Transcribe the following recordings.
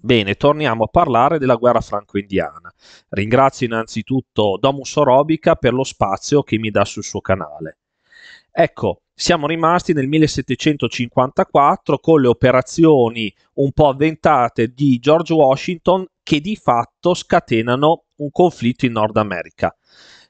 Bene, torniamo a parlare della guerra franco-indiana. Ringrazio innanzitutto Domus Orobica per lo spazio che mi dà sul suo canale. Ecco, siamo rimasti nel 1754 con le operazioni un po' avventate di George Washington che di fatto scatenano un conflitto in Nord America.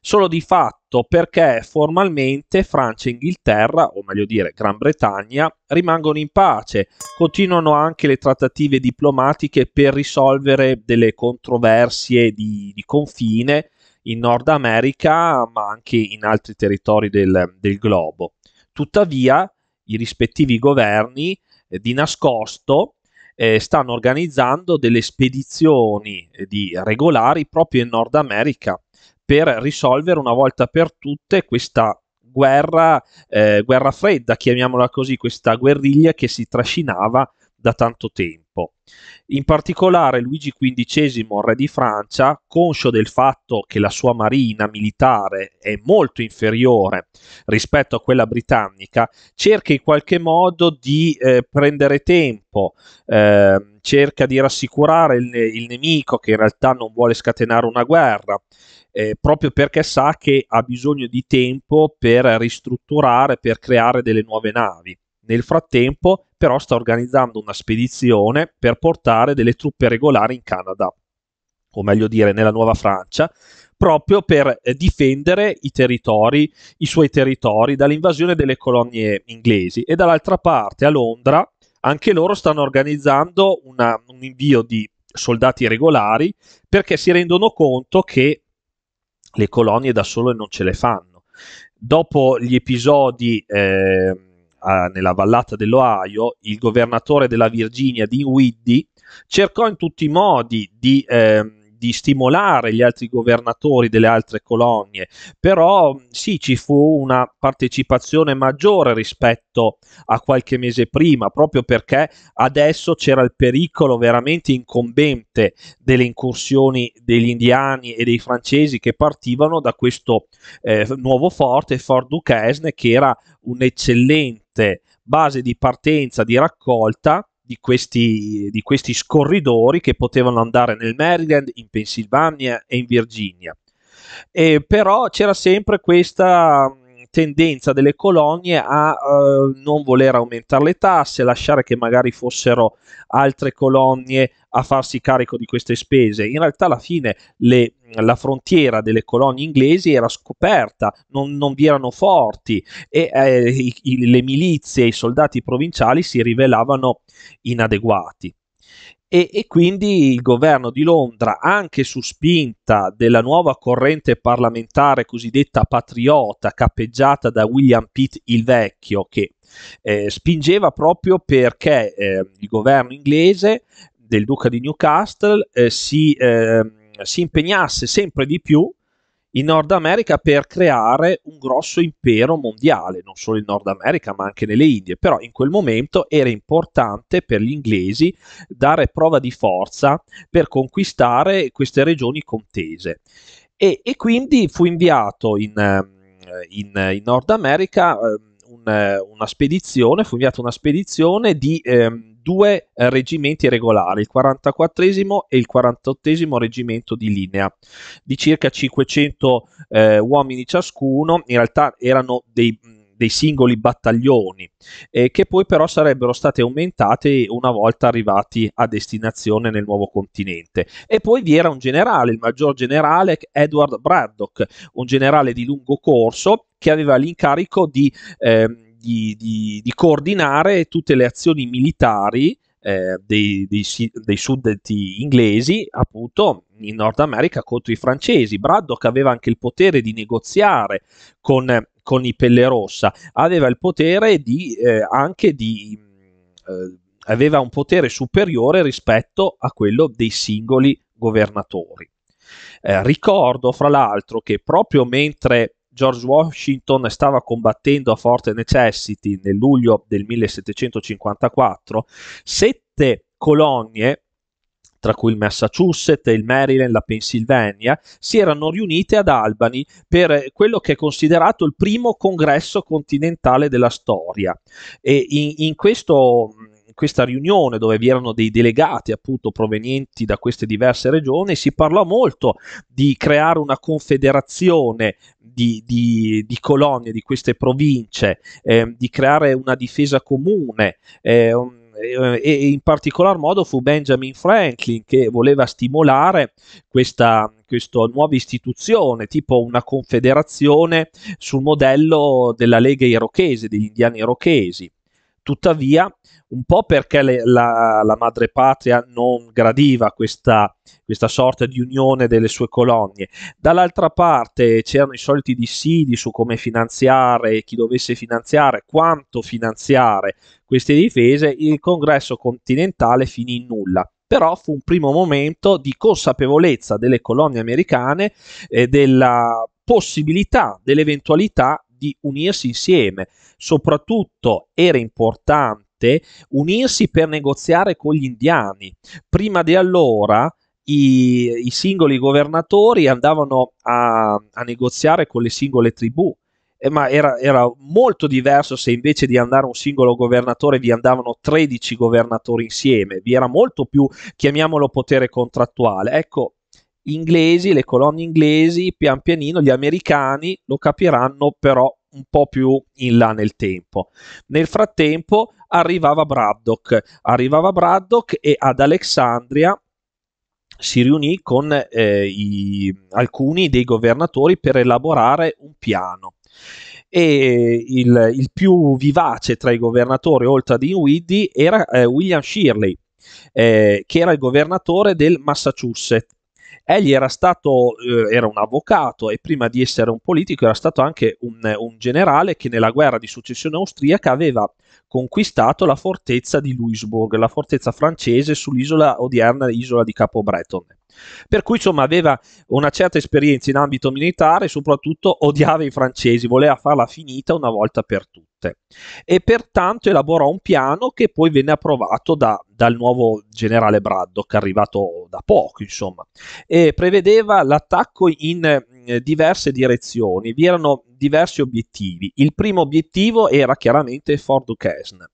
Solo di fatto fatto perché formalmente Francia e Inghilterra, o meglio dire Gran Bretagna, rimangono in pace. Continuano anche le trattative diplomatiche per risolvere delle controversie di, di confine in Nord America, ma anche in altri territori del, del globo. Tuttavia, i rispettivi governi eh, di nascosto eh, stanno organizzando delle spedizioni eh, di regolari proprio in Nord America per risolvere una volta per tutte questa guerra, eh, guerra fredda, chiamiamola così, questa guerriglia che si trascinava da tanto tempo. In particolare Luigi XV, re di Francia, conscio del fatto che la sua marina militare è molto inferiore rispetto a quella britannica, cerca in qualche modo di eh, prendere tempo, eh, cerca di rassicurare il, il nemico che in realtà non vuole scatenare una guerra eh, proprio perché sa che ha bisogno di tempo per ristrutturare, per creare delle nuove navi. Nel frattempo però sta organizzando una spedizione per portare delle truppe regolari in Canada, o meglio dire nella Nuova Francia, proprio per eh, difendere i territori, i suoi territori dall'invasione delle colonie inglesi. E dall'altra parte a Londra anche loro stanno organizzando una, un invio di soldati regolari perché si rendono conto che le colonie da sole non ce le fanno. Dopo gli episodi eh, nella vallata dell'Ohio, il governatore della Virginia, Dinwiddie, cercò in tutti i modi di... Eh, di stimolare gli altri governatori delle altre colonie, però sì ci fu una partecipazione maggiore rispetto a qualche mese prima, proprio perché adesso c'era il pericolo veramente incombente delle incursioni degli indiani e dei francesi che partivano da questo eh, nuovo forte, Fort Duquesne, che era un'eccellente base di partenza, di raccolta di questi, di questi scorridori che potevano andare nel Maryland, in Pennsylvania e in Virginia. E però c'era sempre questa tendenza delle colonie a eh, non voler aumentare le tasse, lasciare che magari fossero altre colonie a farsi carico di queste spese. In realtà alla fine le, la frontiera delle colonie inglesi era scoperta, non, non vi erano forti e eh, i, i, le milizie i soldati provinciali si rivelavano inadeguati. E, e, quindi il governo di Londra, anche su spinta della nuova corrente parlamentare cosiddetta patriota, cappeggiata da William Pitt il Vecchio, che eh, spingeva proprio perché eh, il governo inglese del duca di Newcastle eh, si, ehm, si impegnasse sempre di più in Nord America per creare un grosso impero mondiale, non solo in Nord America ma anche nelle Indie, però in quel momento era importante per gli inglesi dare prova di forza per conquistare queste regioni contese e, e quindi fu inviato in, ehm, in, in Nord America ehm, una, una spedizione, fu inviata una spedizione di... Eh, due eh, reggimenti regolari, il 44 e il 48 reggimento di linea, di circa 500 eh, uomini ciascuno, in realtà erano dei, dei singoli battaglioni, eh, che poi però sarebbero state aumentate una volta arrivati a destinazione nel nuovo continente. E poi vi era un generale, il maggior generale Edward Braddock, un generale di lungo corso che aveva l'incarico di... Ehm, di, di, di, coordinare tutte le azioni militari eh, dei, dei, dei, suddetti inglesi, appunto in Nord America contro i francesi. Braddock aveva anche il potere di negoziare con, con i Pelle Rossa, aveva il potere di, eh, anche di. Eh, aveva un potere superiore rispetto a quello dei singoli governatori. Eh, ricordo fra l'altro che proprio mentre George Washington stava combattendo a forte necessity nel luglio del 1754, sette colonie tra cui il Massachusetts, il Maryland, la Pennsylvania, si erano riunite ad Albany per quello che è considerato il primo congresso continentale della storia. E in, in questo questa riunione dove vi erano dei delegati appunto provenienti da queste diverse regioni, si parlò molto di creare una confederazione di, di, di colonie, di queste province, eh, di creare una difesa comune. Eh, e in particolar modo fu Benjamin Franklin che voleva stimolare questa, questa, nuova istituzione, tipo una confederazione sul modello della Lega Irochese, degli indiani irochesi. Tuttavia, un po' perché le, la, la madrepatria non gradiva questa, questa, sorta di unione delle sue colonie, dall'altra parte c'erano i soliti dissidi su come finanziare, chi dovesse finanziare, quanto finanziare queste difese, il congresso continentale finì in nulla però fu un primo momento di consapevolezza delle colonie americane eh, della possibilità, dell'eventualità di unirsi insieme. Soprattutto era importante unirsi per negoziare con gli indiani. Prima di allora i, i singoli governatori andavano a, a negoziare con le singole tribù. Eh, ma era, era, molto diverso se invece di andare un singolo governatore vi andavano 13 governatori insieme, vi era molto più, chiamiamolo, potere contrattuale. Ecco, inglesi, le colonne inglesi, pian pianino gli americani lo capiranno però un po' più in là nel tempo. Nel frattempo arrivava Braddock, arrivava Braddock e ad Alexandria si riunì con eh, i, alcuni dei governatori per elaborare un piano. E il, il più vivace tra i governatori, oltre ad Dinwiddie, era eh, William Shirley, eh, che era il governatore del Massachusetts Egli era stato, eh, era un avvocato e prima di essere un politico era stato anche un, un generale che nella guerra di successione austriaca aveva conquistato la fortezza di Louisbourg, la fortezza francese sull'isola odierna, isola di Capo Breton. Per cui insomma aveva una certa esperienza in ambito militare soprattutto odiava i francesi, voleva farla finita una volta per tutte e pertanto elaborò un piano che poi venne approvato da, dal nuovo generale Braddock, arrivato da poco insomma, e prevedeva l'attacco in eh, diverse direzioni, vi erano diversi obiettivi, il primo obiettivo era chiaramente Fort Duquesne,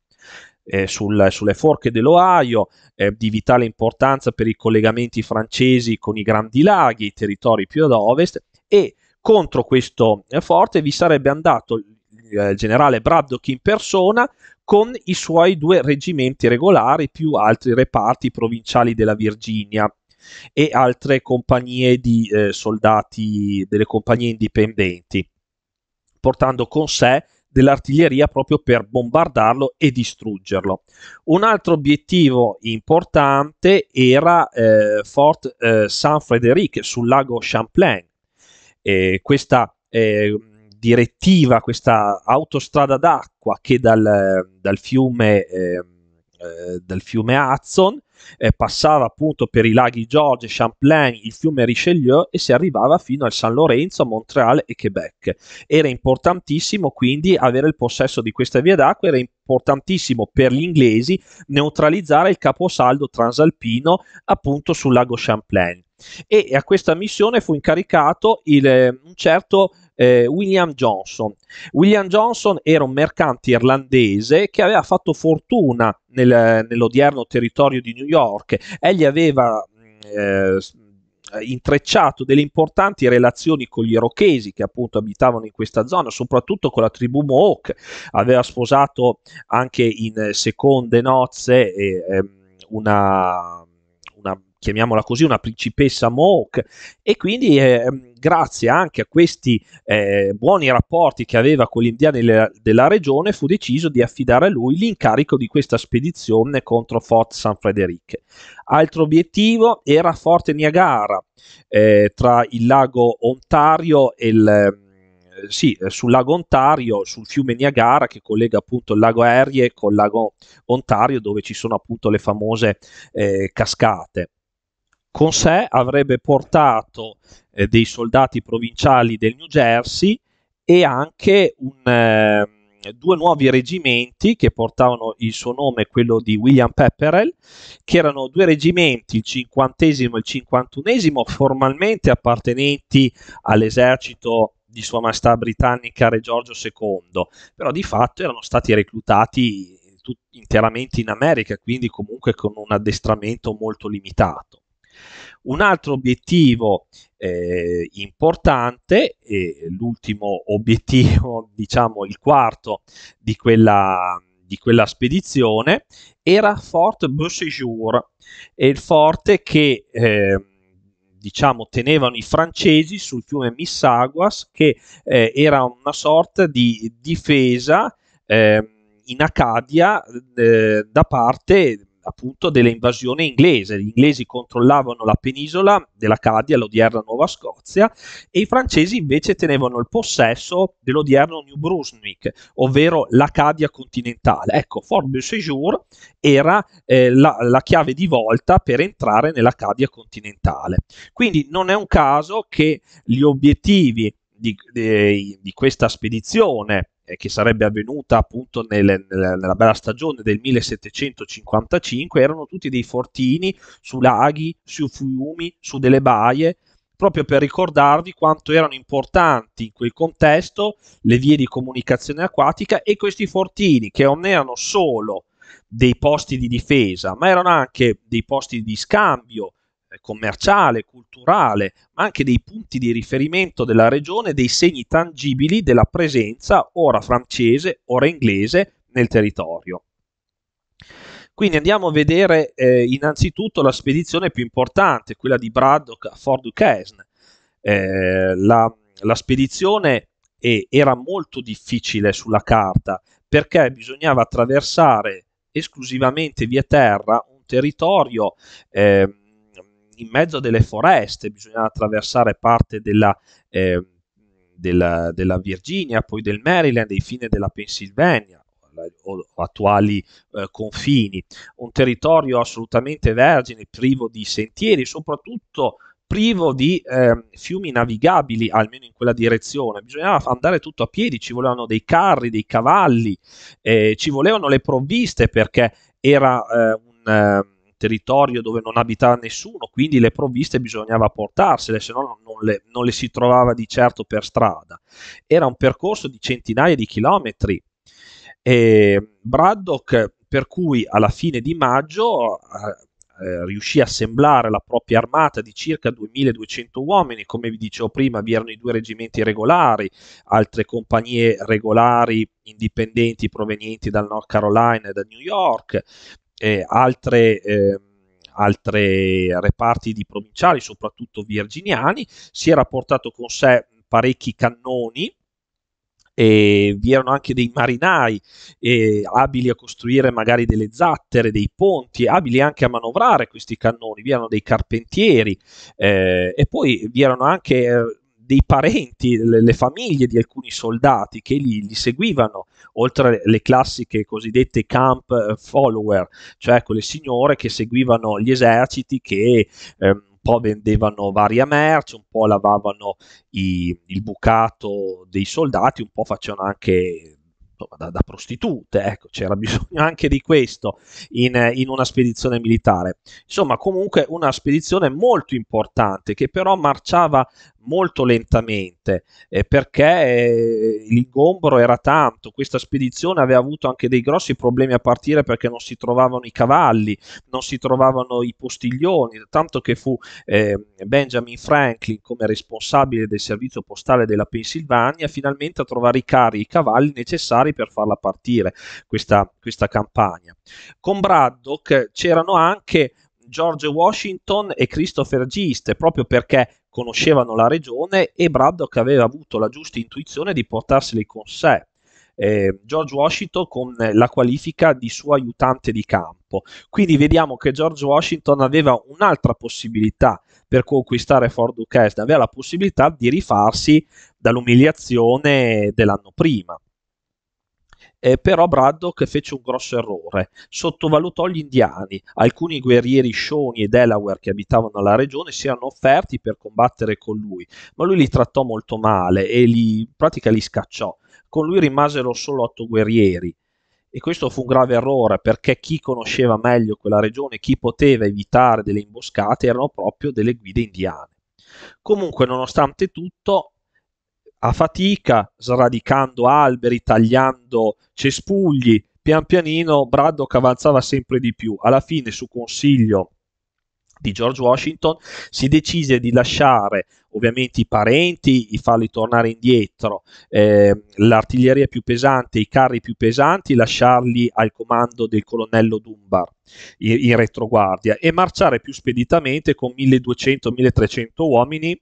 eh, sul, sulle forche dell'Ohio, eh, di vitale importanza per i collegamenti francesi con i grandi laghi, i territori più ad ovest, e contro questo eh, forte vi sarebbe andato il, il eh, generale Braddock in persona con i suoi due reggimenti regolari più altri reparti provinciali della Virginia e altre compagnie di eh, soldati delle compagnie indipendenti portando con sé dell'artiglieria proprio per bombardarlo e distruggerlo. Un altro obiettivo importante era eh, Fort eh, San Frédéric sul lago Champlain. Eh, questa direttiva, questa autostrada d'acqua che dal, dal fiume, ehm, eh, dal fiume Hudson eh, passava appunto per i laghi George, Champlain, il fiume Richelieu e si arrivava fino al San Lorenzo, Montreal e Quebec. Era importantissimo quindi avere il possesso di questa via d'acqua, era importantissimo per gli inglesi neutralizzare il caposaldo transalpino appunto sul lago Champlain e a questa missione fu incaricato il, eh, un certo eh, William Johnson. William Johnson era un mercante irlandese che aveva fatto fortuna nel, nell'odierno territorio di New York. Egli aveva mm, eh, intrecciato delle importanti relazioni con gli irochesi che appunto abitavano in questa zona, soprattutto con la tribù Mohawk. Aveva sposato anche in seconde nozze eh, ehm, una chiamiamola così, una principessa Mohawk e quindi eh, grazie anche a questi eh, buoni rapporti che aveva con gli indiani le, della regione fu deciso di affidare a lui l'incarico di questa spedizione contro Fort San Frederic. Altro obiettivo era Forte Niagara eh, tra il lago Ontario e il ehm, sì, sul lago Ontario, sul fiume Niagara che collega appunto il lago Erie con il lago Ontario dove ci sono appunto le famose eh, cascate con sé avrebbe portato eh, dei soldati provinciali del New Jersey e anche un, eh, due nuovi reggimenti che portavano il suo nome, quello di William Pepperell, che erano due reggimenti, il 50 e il 51, formalmente appartenenti all'esercito di Sua Maestà Britannica Re Giorgio II, però di fatto erano stati reclutati tut- interamente in America, quindi comunque con un addestramento molto limitato. Un altro obiettivo eh, importante, e l'ultimo obiettivo, diciamo il quarto di quella, di quella spedizione, era Fort Beausejour, il forte che eh, diciamo tenevano i francesi sul fiume Missaguas, che eh, era una sorta di difesa ehm, in Acadia eh, da parte appunto dell'invasione inglese. Gli inglesi controllavano la penisola dell'Acadia, l'odierna Nuova Scozia, e i francesi invece tenevano il possesso dell'odierno New Brunswick, ovvero l'Acadia continentale. Ecco, Fort Beausejour era eh, la, la, chiave di volta per entrare nell'Acadia continentale. Quindi non è un caso che gli obiettivi di, di, di questa spedizione eh, che sarebbe avvenuta appunto nelle, nella, nella, bella stagione del 1755, erano tutti dei fortini su laghi, su fiumi, su delle baie, proprio per ricordarvi quanto erano importanti in quel contesto le vie di comunicazione acquatica e questi fortini che non erano solo dei posti di difesa, ma erano anche dei posti di scambio eh, commerciale, culturale, ma anche dei punti di riferimento della regione, dei segni tangibili della presenza ora francese, ora inglese nel territorio. Quindi andiamo a vedere eh, innanzitutto la spedizione più importante, quella di Braddock a Fort Duquesne. Eh, la, la, spedizione eh, era molto difficile sulla carta perché bisognava attraversare esclusivamente via terra un territorio eh, in mezzo a delle foreste, bisognava attraversare parte della, eh, della, della, Virginia, poi del Maryland, e infine della Pennsylvania o, o attuali eh, confini, un territorio assolutamente vergine, privo di sentieri, soprattutto privo di eh, fiumi navigabili, almeno in quella direzione. Bisognava andare tutto a piedi, ci volevano dei carri, dei cavalli, eh, ci volevano le provviste perché era eh, un ehm, territorio dove non abitava nessuno, quindi le provviste bisognava portarsele, se no non le, non le si trovava di certo per strada. Era un percorso di centinaia di chilometri. E Braddock, per cui alla fine di maggio eh, eh riuscì a assemblare la propria armata di circa 2200 uomini, come vi dicevo prima vi erano i due reggimenti regolari, altre compagnie regolari indipendenti provenienti dal North Carolina e da New York, eh, altre, eh, altre reparti di provinciali, soprattutto virginiani, si era portato con sé parecchi cannoni, e vi erano anche dei marinai eh, abili a costruire magari delle zattere, dei ponti, abili anche a manovrare questi cannoni, vi erano dei carpentieri eh, e poi vi erano anche eh, dei parenti, le, le, famiglie di alcuni soldati che li, li seguivano, oltre alle classiche cosiddette camp eh, follower, cioè quelle signore che seguivano gli eserciti che ehm, po' vendevano varia merce, un po' lavavano i, il bucato dei soldati, un po' facevano anche da, da, prostitute, ecco, c'era bisogno anche di questo in, in, una spedizione militare. Insomma, comunque una spedizione molto importante che però marciava molto lentamente eh, perché eh, l'ingombro era tanto, questa spedizione aveva avuto anche dei grossi problemi a partire perché non si trovavano i cavalli, non si trovavano i postiglioni, tanto che fu eh, Benjamin Franklin come responsabile del servizio postale della Pennsylvania finalmente a trovare i carri, i cavalli necessari per farla partire questa, questa campagna. Con Braddock c'erano anche George Washington e Christopher Gist, proprio perché conoscevano la regione e Braddock aveva avuto la giusta intuizione di portarseli con sé. Eh, George Washington con la qualifica di suo aiutante di campo. Quindi vediamo che George Washington aveva un'altra possibilità per conquistare Fort Duquesne, aveva la possibilità di rifarsi dall'umiliazione dell'anno prima eh, però Braddock fece un grosso errore, sottovalutò gli indiani, alcuni guerrieri Shoni e Delaware che abitavano la regione si erano offerti per combattere con lui, ma lui li trattò molto male e li, in pratica li scacciò, con lui rimasero solo otto guerrieri. E questo fu un grave errore perché chi conosceva meglio quella regione, chi poteva evitare delle imboscate, erano proprio delle guide indiane. Comunque, nonostante tutto, a fatica, sradicando alberi, tagliando cespugli. Pian pianino Braddock avanzava sempre di più. Alla fine, su consiglio di George Washington, si decise di lasciare ovviamente i parenti, di farli tornare indietro, eh, l'artiglieria più pesante, i carri più pesanti, lasciarli al comando del colonnello Dunbar in, in retroguardia e marciare più speditamente con 1200-1300 uomini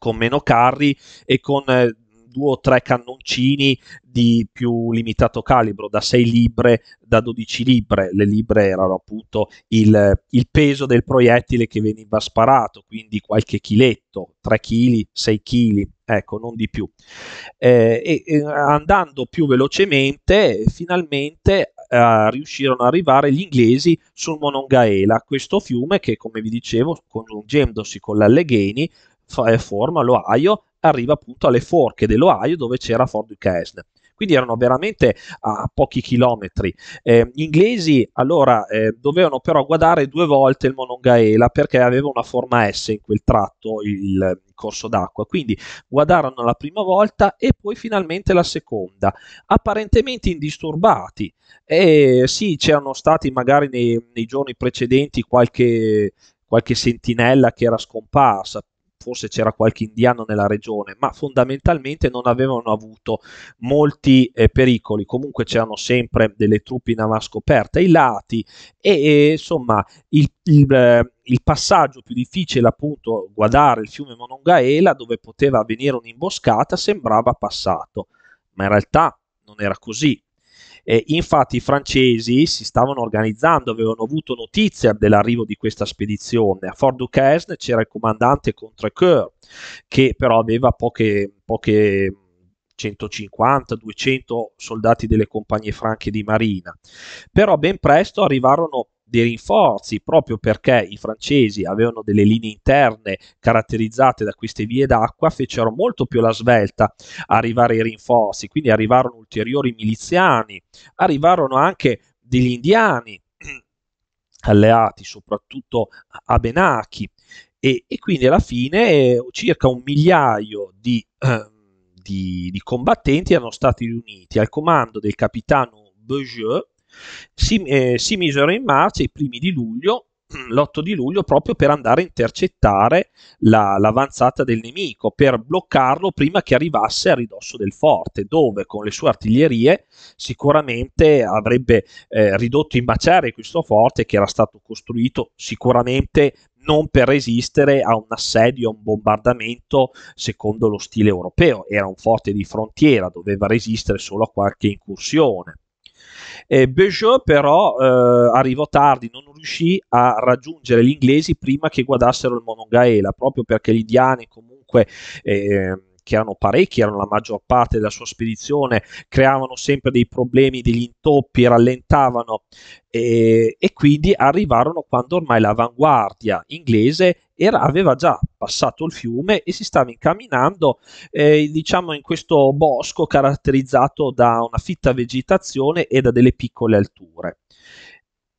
con meno carri e con eh, due o tre cannoncini di più limitato calibro, da 6 libre, da 12 libre. Le libre erano appunto il, il peso del proiettile che veniva sparato, quindi qualche chiletto, 3 kg, 6 kg, ecco, non di più. Eh, e, e andando più velocemente, finalmente eh, riuscirono ad arrivare gli inglesi sul Monongaela, questo fiume che, come vi dicevo, congiungendosi con l'Allegheny, fa, forma l'Ohio, arriva appunto alle forche dell'Ohio dove c'era Fort Duquesne quindi erano veramente a pochi chilometri. Eh, gli inglesi allora eh, dovevano però guardare due volte il Monongahela perché aveva una forma S in quel tratto il, corso d'acqua. Quindi guardarono la prima volta e poi finalmente la seconda, apparentemente indisturbati. E sì, c'erano stati magari nei, nei giorni precedenti qualche, qualche sentinella che era scomparsa, forse c'era qualche indiano nella regione, ma fondamentalmente non avevano avuto molti eh, pericoli, comunque c'erano sempre delle truppe in scoperte ai lati e, e insomma il, il, eh, il, passaggio più difficile appunto guardare il fiume Monongahela dove poteva avvenire un'imboscata sembrava passato, ma in realtà non era così. Eh, infatti i francesi si stavano organizzando, avevano avuto notizia dell'arrivo di questa spedizione. A Fort Duquesne c'era il comandante Contrecoeur, che però aveva poche, poche 150-200 soldati delle compagnie franche di marina. Però ben presto arrivarono dei rinforzi proprio perché i francesi avevano delle linee interne caratterizzate da queste vie d'acqua, fecero molto più la svelta arrivare i rinforzi, quindi arrivarono ulteriori miliziani, arrivarono anche degli indiani alleati soprattutto a Benaki e, e quindi alla fine eh, circa un migliaio di, eh, di, di combattenti erano stati riuniti al comando del capitano Beaujeu si, eh, si misero in marcia i primi di luglio l'8 di luglio proprio per andare a intercettare la, l'avanzata del nemico, per bloccarlo prima che arrivasse a ridosso del forte, dove con le sue artiglierie sicuramente avrebbe eh, ridotto in baciare questo forte che era stato costruito sicuramente non per resistere a un assedio, a un bombardamento secondo lo stile europeo, era un forte di frontiera, doveva resistere solo a qualche incursione. Eh, Peugeot però eh, arrivò tardi, non riuscì a raggiungere gli inglesi prima che guardassero il Monongahela, proprio perché gli indiani comunque... Eh, che erano parecchi, erano la maggior parte della sua spedizione, creavano sempre dei problemi, degli intoppi, rallentavano e, e quindi arrivarono quando ormai l'avanguardia inglese era, aveva già passato il fiume e si stava incamminando eh, diciamo in questo bosco caratterizzato da una fitta vegetazione e da delle piccole alture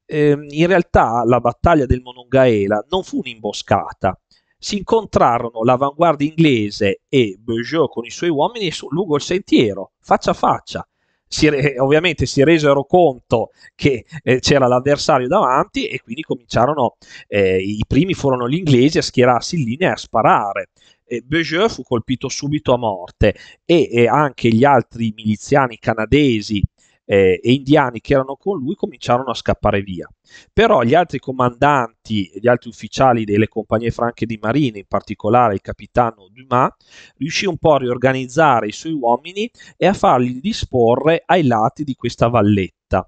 ehm, in realtà la battaglia del Monongaela non fu un'imboscata, si incontrarono l'avanguardia inglese e Beugeot con i suoi uomini lungo il sentiero, faccia a faccia. Si re, ovviamente si resero conto che eh, c'era l'avversario davanti e quindi cominciarono, eh, i primi furono gli inglesi a schierarsi in linea e a sparare. Beugeot fu colpito subito a morte e, e anche gli altri miliziani canadesi eh, e indiani che erano con lui cominciarono a scappare via. Però gli altri comandanti e gli altri ufficiali delle compagnie franche di marina, in particolare il capitano Dumas, riuscì un po' a riorganizzare i suoi uomini e a farli disporre ai lati di questa valletta,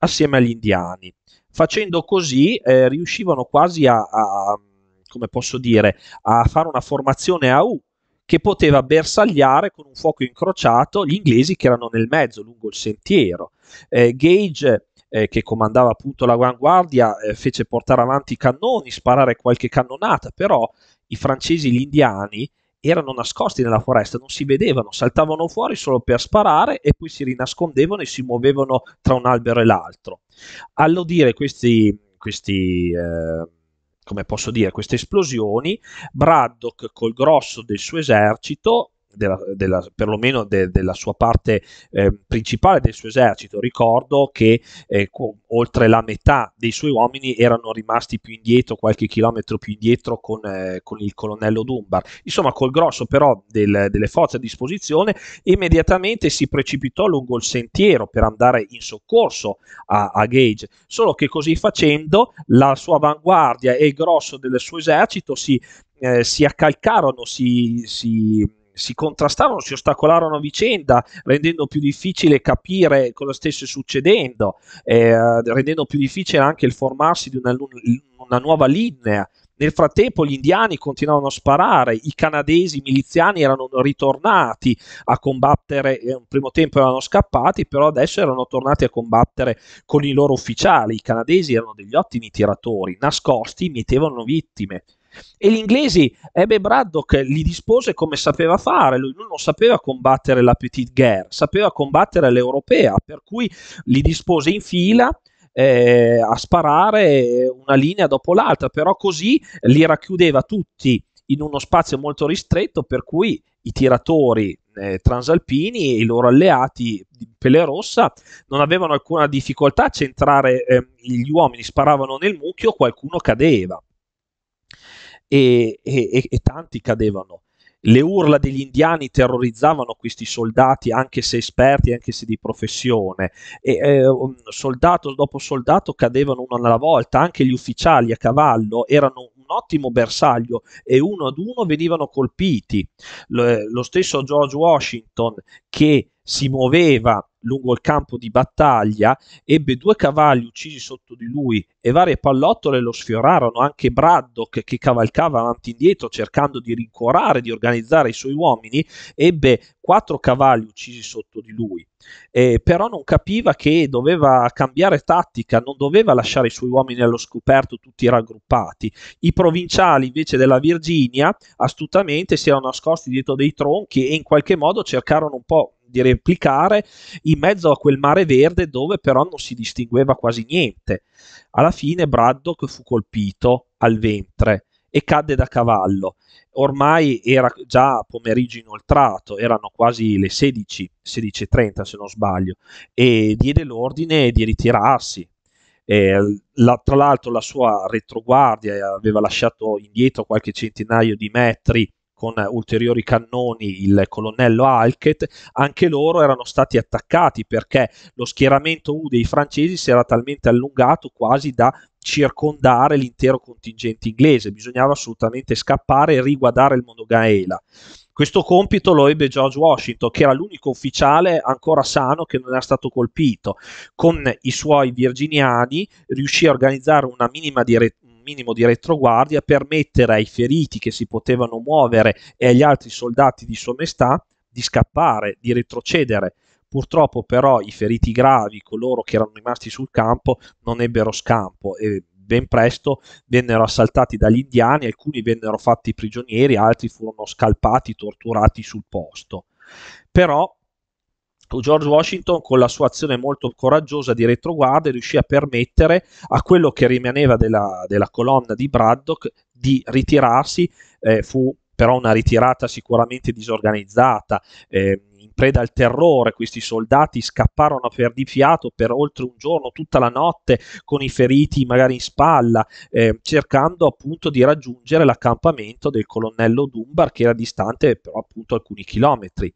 assieme agli indiani. Facendo così eh, riuscivano quasi a, a come posso dire, a fare una formazione a U che poteva bersagliare con un fuoco incrociato gli inglesi che erano nel mezzo lungo il sentiero. Eh, Gage eh, che comandava appunto la Guardia eh, fece portare avanti i cannoni, sparare qualche cannonata, però i francesi, e gli indiani erano nascosti nella foresta, non si vedevano, saltavano fuori solo per sparare e poi si rinascondevano e si muovevano tra un albero e l'altro. All'odire questi, questi eh, come posso dire, queste esplosioni, Braddock col grosso del suo esercito della, della, perlomeno de, della sua parte eh, principale del suo esercito. Ricordo che eh, co- oltre la metà dei suoi uomini erano rimasti più indietro, qualche chilometro più indietro con, eh, con il colonnello Dunbar. Insomma, col grosso però del, delle forze a disposizione, immediatamente si precipitò lungo il sentiero per andare in soccorso a, a Gage, solo che così facendo la sua avanguardia e il grosso del suo esercito si, eh, si accalcarono, si, si si contrastarono, si ostacolarono a vicenda, rendendo più difficile capire cosa stesse succedendo, eh, rendendo più difficile anche il formarsi di una, una nuova linea. Nel frattempo gli indiani continuavano a sparare, i canadesi miliziani erano ritornati a combattere, eh, un primo tempo erano scappati, però adesso erano tornati a combattere con i loro ufficiali. I canadesi erano degli ottimi tiratori, nascosti, mietevano vittime. E gli inglesi, Ebbe Braddock li dispose come sapeva fare, lui non sapeva combattere la Petite Guerre, sapeva combattere l'europea, per cui li dispose in fila eh, a sparare una linea dopo l'altra, però così li racchiudeva tutti in uno spazio molto ristretto per cui i tiratori eh, transalpini e i loro alleati di pelle rossa non avevano alcuna difficoltà a centrare eh, gli uomini, sparavano nel mucchio, qualcuno cadeva e, e, e tanti cadevano. Le urla degli indiani terrorizzavano questi soldati, anche se esperti, anche se di professione, e eh, um, soldato dopo soldato cadevano uno alla volta, anche gli ufficiali a cavallo erano un ottimo bersaglio e uno ad uno venivano colpiti. Lo, eh, lo stesso George Washington che si muoveva lungo il campo di battaglia, ebbe due cavalli uccisi sotto di lui e varie pallottole lo sfiorarono, anche Braddock che cavalcava avanti e indietro cercando di rincorare, di organizzare i suoi uomini, ebbe quattro cavalli uccisi sotto di lui. Eh, però non capiva che doveva cambiare tattica, non doveva lasciare i suoi uomini allo scoperto tutti raggruppati. I provinciali invece della Virginia astutamente si erano nascosti dietro dei tronchi e in qualche modo cercarono un po' di replicare in mezzo a quel mare verde dove però non si distingueva quasi niente. Alla fine Braddock fu colpito al ventre e cadde da cavallo. Ormai era già pomeriggio inoltrato, erano quasi le 16, 16.30 se non sbaglio, e diede l'ordine di ritirarsi. Eh, la, tra l'altro la sua retroguardia aveva lasciato indietro qualche centinaio di metri con ulteriori cannoni il colonnello Halket, anche loro erano stati attaccati perché lo schieramento U dei francesi si era talmente allungato quasi da circondare l'intero contingente inglese, bisognava assolutamente scappare e riguardare il Monogaela. Questo compito lo ebbe George Washington, che era l'unico ufficiale ancora sano che non era stato colpito. Con i suoi virginiani riuscì a organizzare una minima dire- minimo di retroguardia, per permettere ai feriti che si potevano muovere e agli altri soldati di sua Somestà di scappare, di retrocedere. Purtroppo però i feriti gravi, coloro che erano rimasti sul campo, non ebbero scampo e ben presto vennero assaltati dagli indiani, alcuni vennero fatti prigionieri, altri furono scalpati, torturati sul posto. Però George Washington con la sua azione molto coraggiosa di retroguardia riuscì a permettere a quello che rimaneva della, della colonna di Braddock di ritirarsi, eh, fu però una ritirata sicuramente disorganizzata, eh, preda al terrore, questi soldati scapparono a perdifiato per oltre un giorno, tutta la notte, con i feriti magari in spalla, eh, cercando appunto di raggiungere l'accampamento del colonnello Dunbar che era distante però appunto alcuni chilometri.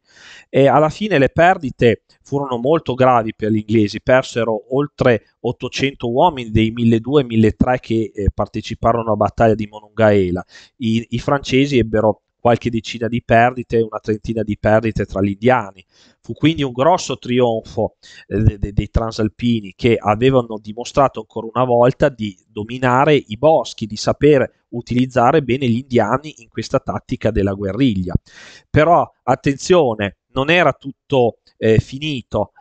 E alla fine le perdite furono molto gravi per gli inglesi, persero oltre 800 uomini dei 1200-1300 che eh, parteciparono alla battaglia di Monongahela. I, I francesi ebbero qualche decina di perdite, una trentina di perdite tra gli indiani. Fu quindi un grosso trionfo eh, dei, dei transalpini che avevano dimostrato ancora una volta di dominare i boschi, di sapere utilizzare bene gli indiani in questa tattica della guerriglia. Però attenzione, non era tutto eh, finito,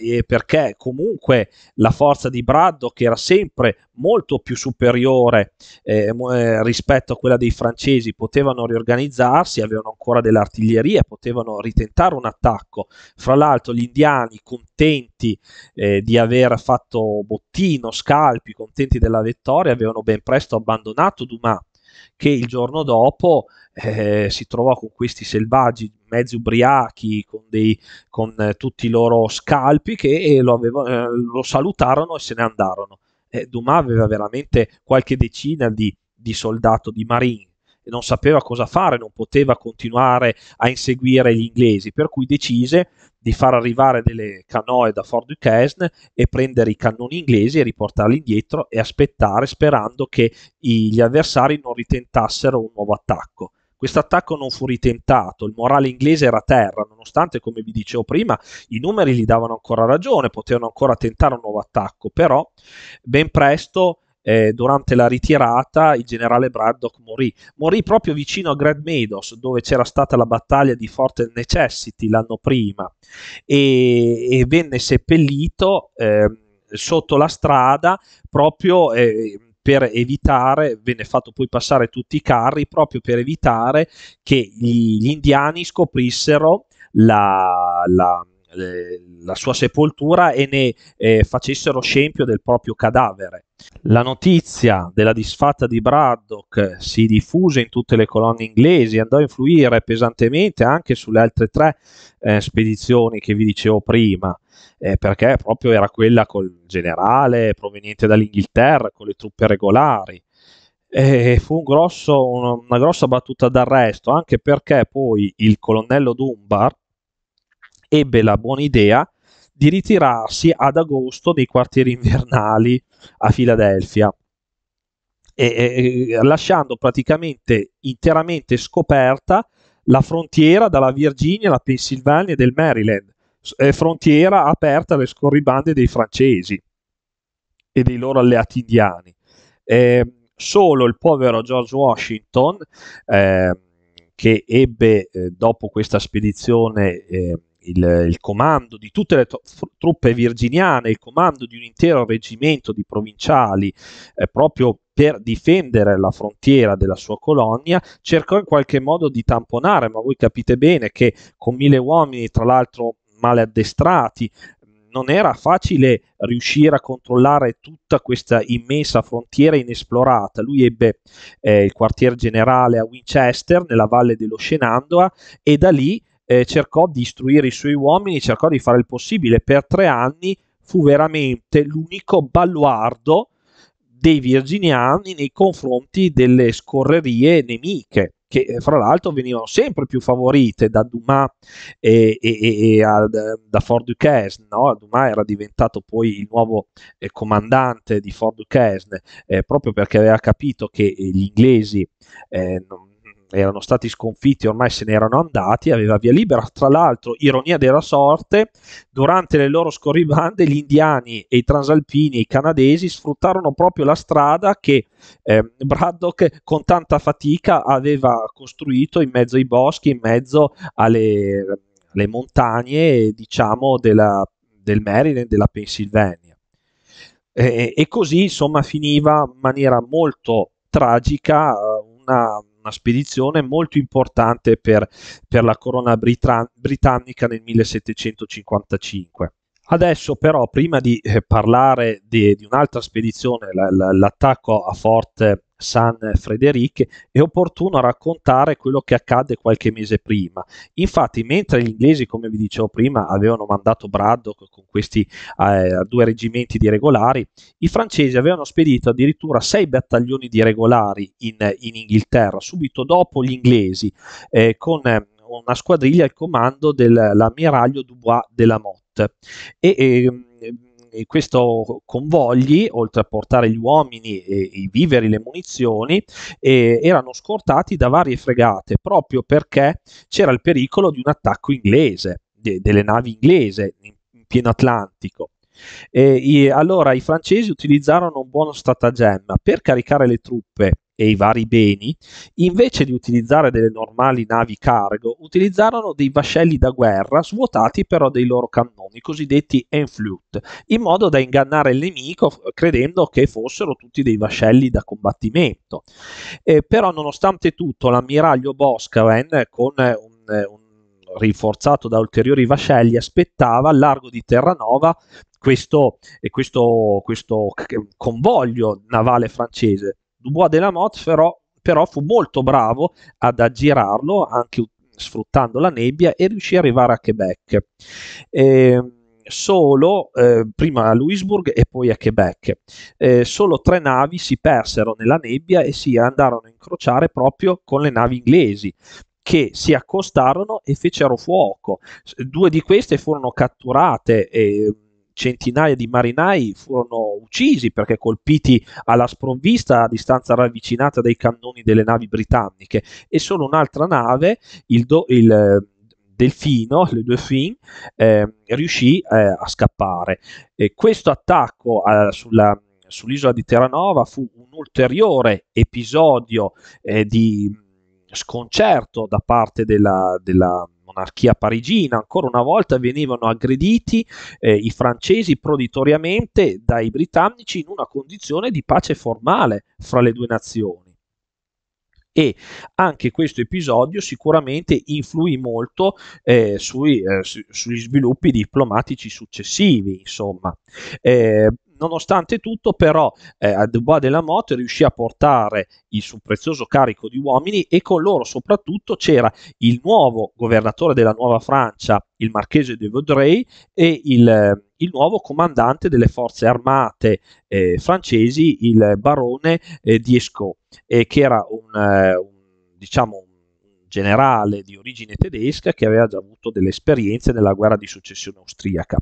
eh, perché comunque la forza di Braddock era sempre molto più superiore eh, eh rispetto a quella dei francesi, potevano riorganizzarsi, avevano ancora dell'artiglieria, potevano ritentare un attacco. Fra l'altro gli indiani contenti eh, di aver fatto bottino, scalpi, contenti della vittoria, avevano ben presto abbandonato Dumas che il giorno dopo eh, si trovò con questi selvaggi mezzi ubriachi con, dei, con eh, tutti i loro scalpi che eh, lo, avevano, eh, lo, salutarono e se ne andarono. Eh, Dumas aveva veramente qualche decina di, di soldato di marine non sapeva cosa fare, non poteva continuare a inseguire gli inglesi, per cui decise di far arrivare delle canoe da Fort Duquesne e prendere i cannoni inglesi e riportarli indietro e aspettare sperando che gli avversari non ritentassero un nuovo attacco. Questo attacco non fu ritentato, il morale inglese era a terra, nonostante, come vi dicevo prima, i numeri gli davano ancora ragione, potevano ancora tentare un nuovo attacco, però ben presto eh, durante la ritirata il generale Braddock morì. Morì proprio vicino a Grand Meadows, dove c'era stata la battaglia di Fort Necessity l'anno prima, e, e venne seppellito eh, sotto la strada proprio. Eh, per evitare, venne fatto poi passare tutti i carri proprio per evitare che gli, gli indiani scoprissero la, la la sua sepoltura e ne eh, facessero scempio del proprio cadavere. La notizia della disfatta di Braddock si diffuse in tutte le colonne inglesi, e andò a influire pesantemente anche sulle altre tre eh, spedizioni che vi dicevo prima, eh, perché proprio era quella col generale proveniente dall'Inghilterra, con le truppe regolari. E fu un grosso, una grossa battuta d'arresto, anche perché poi il colonnello Dunbar, ebbe la buona idea di ritirarsi ad agosto nei quartieri invernali a Filadelfia, e, e, lasciando praticamente interamente scoperta la frontiera dalla Virginia alla Pennsylvania e del Maryland, eh, frontiera aperta alle scorribande dei francesi e dei loro alleati indiani. Eh, solo il povero George Washington, eh, che ebbe eh, dopo questa spedizione ehm, il, il comando di tutte le truppe virginiane, il comando di un intero reggimento di provinciali, eh, proprio per difendere la frontiera della sua colonia, cercò in qualche modo di tamponare, ma voi capite bene che con mille uomini, tra l'altro male addestrati, non era facile riuscire a controllare tutta questa immensa frontiera inesplorata. Lui ebbe eh, il quartier generale a Winchester, nella valle dello Shenandoah, e da lì eh, cercò di istruire i suoi uomini, cercò di fare il possibile. Per tre anni fu veramente l'unico baluardo dei virginiani nei confronti delle scorrerie nemiche che eh, fra l'altro venivano sempre più favorite da Dumas e, e, e a, eh, da Fort Duquesne. No? Dumas era diventato poi il nuovo eh, comandante di Fort Duquesne eh, proprio perché aveva capito che gli inglesi eh, non, erano stati sconfitti, ormai se ne erano andati, aveva via libera. Tra l'altro, ironia della sorte, durante le loro scorribande gli indiani e i transalpini, i canadesi, sfruttarono proprio la strada che eh, Braddock con tanta fatica aveva costruito in mezzo ai boschi, in mezzo alle, alle montagne, diciamo, della, del Maryland, della Pennsylvania. E, e così, insomma, finiva in maniera molto tragica eh, una una spedizione molto importante per, per la corona britannica nel 1755. Adesso però, prima di eh, parlare di, di, un'altra spedizione, la, la, l'attacco a Fort San Frederic, è opportuno raccontare quello che accadde qualche mese prima. Infatti, mentre gli inglesi, come vi dicevo prima, avevano mandato Braddock con questi eh, due reggimenti di regolari, i francesi avevano spedito addirittura sei battaglioni di regolari in, in Inghilterra, subito dopo gli inglesi, eh, con eh, una squadriglia al comando dell'ammiraglio Dubois de la Motte e, e, e questo convogli, oltre a portare gli uomini, e, i viveri, le munizioni, erano scortati da varie fregate proprio perché c'era il pericolo di un attacco inglese, de, delle navi inglese in, in pieno Atlantico. E, e, allora i francesi utilizzarono un buono stratagemma per caricare le truppe e i vari beni, invece di utilizzare delle normali navi cargo, utilizzarono dei vascelli da guerra svuotati però dei loro cannoni, i cosiddetti enflut, in modo da ingannare il nemico credendo che fossero tutti dei vascelli da combattimento. Eh, però nonostante tutto l'ammiraglio Boscawen con un, un rinforzato da ulteriori vascelli, aspettava al largo di Terranova questo, eh, questo, questo, eh, convoglio navale francese Dubois de la Motte però, però fu molto bravo ad aggirarlo, anche sfruttando la nebbia, e riuscì ad arrivare a Quebec. Eh, solo eh, prima a Louisbourg e poi a Quebec. Eh, solo tre navi si persero nella nebbia e si andarono a incrociare proprio con le navi inglesi che si accostarono e fecero fuoco. Due di queste furono catturate e ehm, centinaia di marinai furono uccisi perché colpiti alla sprovvista a distanza ravvicinata dai cannoni delle navi britanniche e solo un'altra nave, il, do, il Delfino, le Dauphin, eh, riuscì eh, a scappare. E questo attacco eh, sulla, sull'isola di Terranova fu un ulteriore episodio eh, di sconcerto da parte della, della monarchia parigina. Ancora una volta venivano aggrediti eh, i francesi proditoriamente dai britannici in una condizione di pace formale fra le due nazioni e anche questo episodio sicuramente influì molto eh, sui, eh, su, sugli sviluppi diplomatici successivi, insomma. Eh, nonostante tutto però eh, a Dubois della Motte riuscì a portare il suo prezioso carico di uomini e con loro soprattutto c'era il nuovo governatore della Nuova Francia, il marchese de Vaudrey e il, eh, il nuovo comandante delle forze armate eh, francesi, il barone eh, di Escaut, eh, che era un, eh, un diciamo, generale di origine tedesca che aveva già avuto delle esperienze nella guerra di successione austriaca.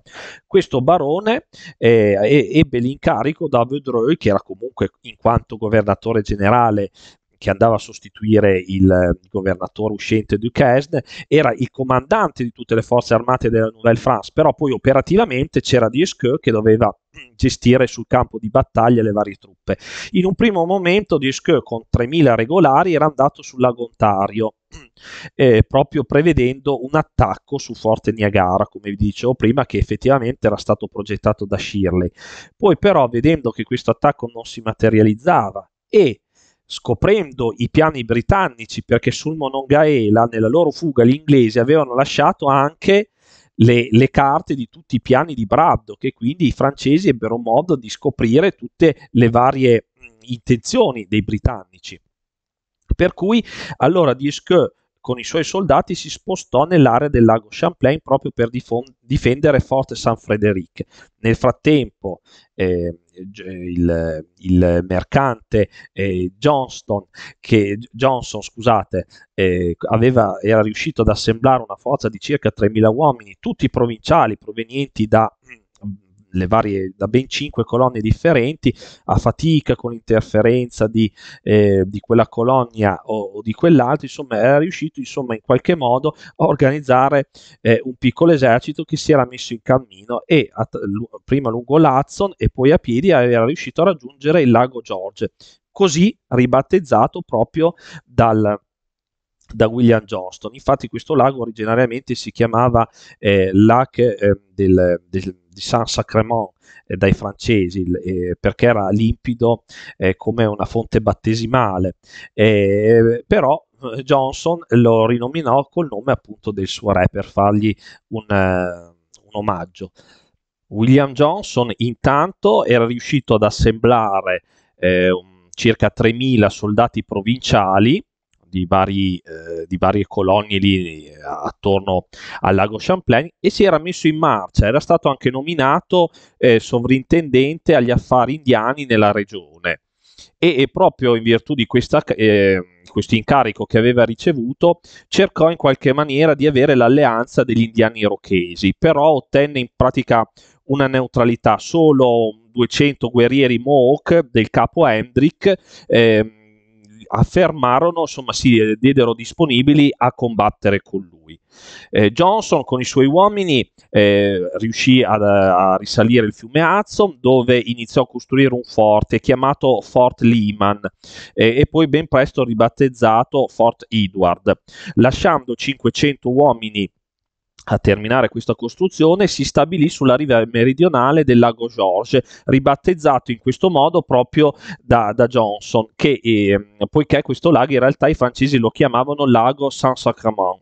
Questo barone eh, ebbe l'incarico da Vaudreuil, che era comunque in quanto governatore generale che andava a sostituire il governatore uscente Duchesne, era il comandante di tutte le forze armate della Nouvelle France, però poi operativamente c'era Dieskeu che doveva gestire sul campo di battaglia le varie truppe. In un primo momento Dieskeu con 3.000 regolari era andato sul lago Ontario, eh, proprio prevedendo un attacco su Forte Niagara, come vi dicevo prima, che effettivamente era stato progettato da Shirley. Poi però, vedendo che questo attacco non si materializzava e scoprendo i piani britannici, perché sul Monongahela, nella loro fuga, gli inglesi avevano lasciato anche le, le, carte di tutti i piani di Braddock e quindi i francesi ebbero modo di scoprire tutte le varie intenzioni dei britannici. Per cui allora Dieskeu con i suoi soldati si spostò nell'area del lago Champlain proprio per difon- difendere Fort saint Frédéric. Nel frattempo eh, il, il mercante eh, Johnston, che, Johnson scusate, eh, aveva, era riuscito ad assemblare una forza di circa 3.000 uomini, tutti provinciali provenienti da... Mh, le varie, da ben cinque colonne differenti, a fatica con l'interferenza di, eh, di quella colonia o, o, di quell'altra, insomma era riuscito insomma, in qualche modo a organizzare eh, un piccolo esercito che si era messo in cammino e a, l- prima lungo l'Hudson e poi a piedi era riuscito a raggiungere il lago George, così ribattezzato proprio dal, da William Johnston. Infatti questo lago originariamente si chiamava eh, Lac eh, del, del di Saint-Sacrement eh, dai francesi eh, perché era limpido eh, come una fonte battesimale, eh, però eh, Johnson lo rinominò col nome appunto del suo re per fargli un, un omaggio. William Johnson intanto era riuscito ad assemblare circa 3.000 soldati provinciali di, vari, eh, di varie colonie lì eh, attorno al lago Champlain e si era messo in marcia, era stato anche nominato eh, sovrintendente agli affari indiani nella regione e, proprio in virtù di eh, questo eh, incarico che aveva ricevuto cercò in qualche maniera di avere l'alleanza degli indiani irochesi, però ottenne in pratica una neutralità solo 200 guerrieri Mohawk del capo Hendrick eh, affermarono, insomma, si diedero disponibili a combattere con lui. Eh, Johnson con i suoi uomini eh, riuscì ad, a risalire il fiume Hudson dove iniziò a costruire un forte chiamato Fort Lehman eh, e poi ben presto ribattezzato Fort Edward, lasciando 500 uomini a terminare questa costruzione si stabilì sulla riva meridionale del lago George, ribattezzato in questo modo proprio da, da Johnson, che, eh, poiché questo lago in realtà i francesi lo chiamavano lago Saint-Sacrement.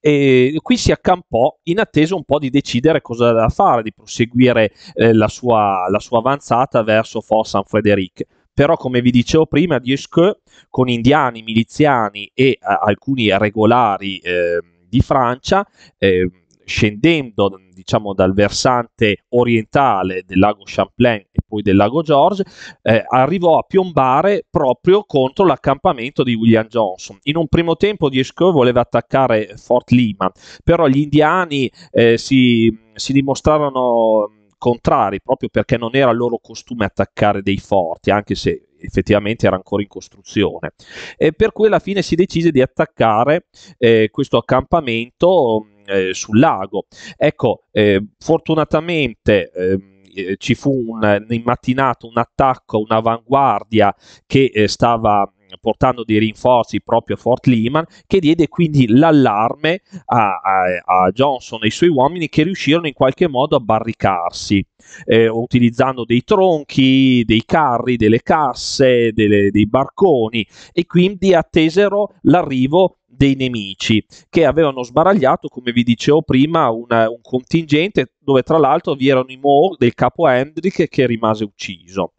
E qui si accampò in attesa un po' di decidere cosa da fare, di proseguire eh, la, sua, la, sua, avanzata verso Fort Saint-Frédéric però come vi dicevo prima Dieskeu con indiani, miliziani e a, eh, alcuni regolari eh, di Francia, eh, scendendo diciamo, dal versante orientale del lago Champlain e poi del lago George, eh, arrivò a piombare proprio contro l'accampamento di William Johnson. In un primo tempo Dieskau voleva attaccare Fort Lima, però gli indiani eh, si, si dimostrarono contrari, proprio perché non era loro costume attaccare dei forti, anche se effettivamente era ancora in costruzione. E per cui alla fine si decise di attaccare eh, questo accampamento mm, eh, sul lago. Ecco, eh, fortunatamente ehm, eh, ci fu un, in mattinata un attacco, un'avanguardia che eh, stava portando dei rinforzi proprio a Fort Lehman, che diede quindi l'allarme a, a, a Johnson e i suoi uomini che riuscirono in qualche modo a barricarsi. Eh, utilizzando dei tronchi, dei carri, delle casse, delle, dei barconi e quindi attesero l'arrivo dei nemici che avevano sbaragliato, come vi dicevo prima, una, un contingente dove tra l'altro vi erano i Moore del capo Hendrick che rimase ucciso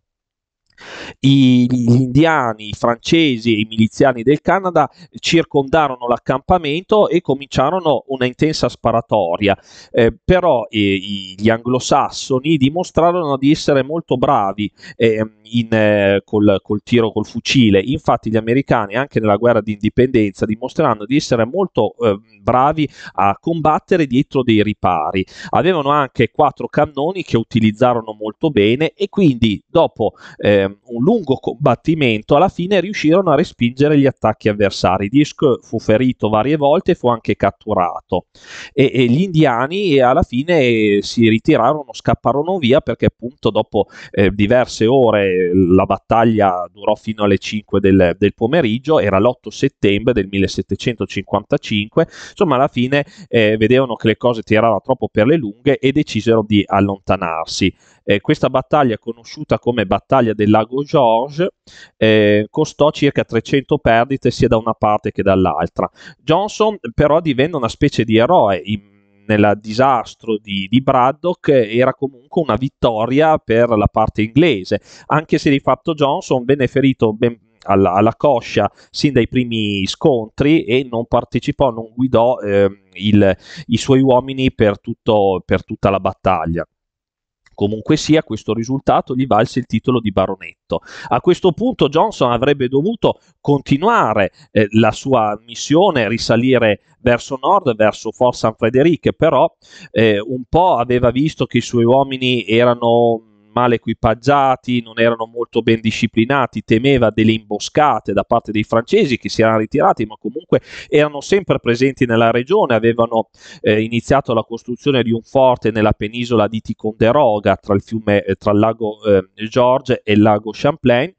gli indiani, i francesi e i miliziani del Canada circondarono l'accampamento e cominciarono una intensa sparatoria, eh, però eh, gli anglosassoni dimostrarono di essere molto bravi ehm, eh, in, col, col tiro col fucile, infatti gli americani anche nella guerra di indipendenza dimostrano di essere molto eh, bravi a combattere dietro dei ripari. Avevano anche quattro cannoni che utilizzarono molto bene e quindi dopo eh, un lungo combattimento, alla fine riuscirono a respingere gli attacchi avversari. Disc fu ferito varie volte e fu anche catturato. E, e gli indiani alla fine eh, si ritirarono, scapparono via perché appunto dopo eh, diverse ore la battaglia durò fino alle 5 del, del, pomeriggio, era l'8 settembre del 1755, insomma alla fine eh, vedevano che le cose tiravano troppo per le lunghe e decisero di allontanarsi. Eh, questa battaglia, conosciuta come battaglia del lago George, eh, costò circa 300 perdite sia da una parte che dall'altra. Johnson però divenne una specie di eroe. In, nel disastro di, di, Braddock era comunque una vittoria per la parte inglese, anche se di fatto Johnson venne ferito ben, alla, alla, coscia sin dai primi scontri e non partecipò, non guidò eh, il, i suoi uomini per, tutto, per tutta la battaglia. Comunque sia, questo risultato gli valse il titolo di baronetto. A questo punto Johnson avrebbe dovuto continuare eh, la sua missione, risalire verso nord, verso Fort San Frederic, però eh, un po' aveva visto che i suoi uomini erano male equipaggiati, non erano molto ben disciplinati, temeva delle imboscate da parte dei francesi che si erano ritirati, ma comunque erano sempre presenti nella regione, avevano eh, iniziato la costruzione di un forte nella penisola di Ticonderoga tra il, fiume, eh, tra il lago eh, George e il lago Champlain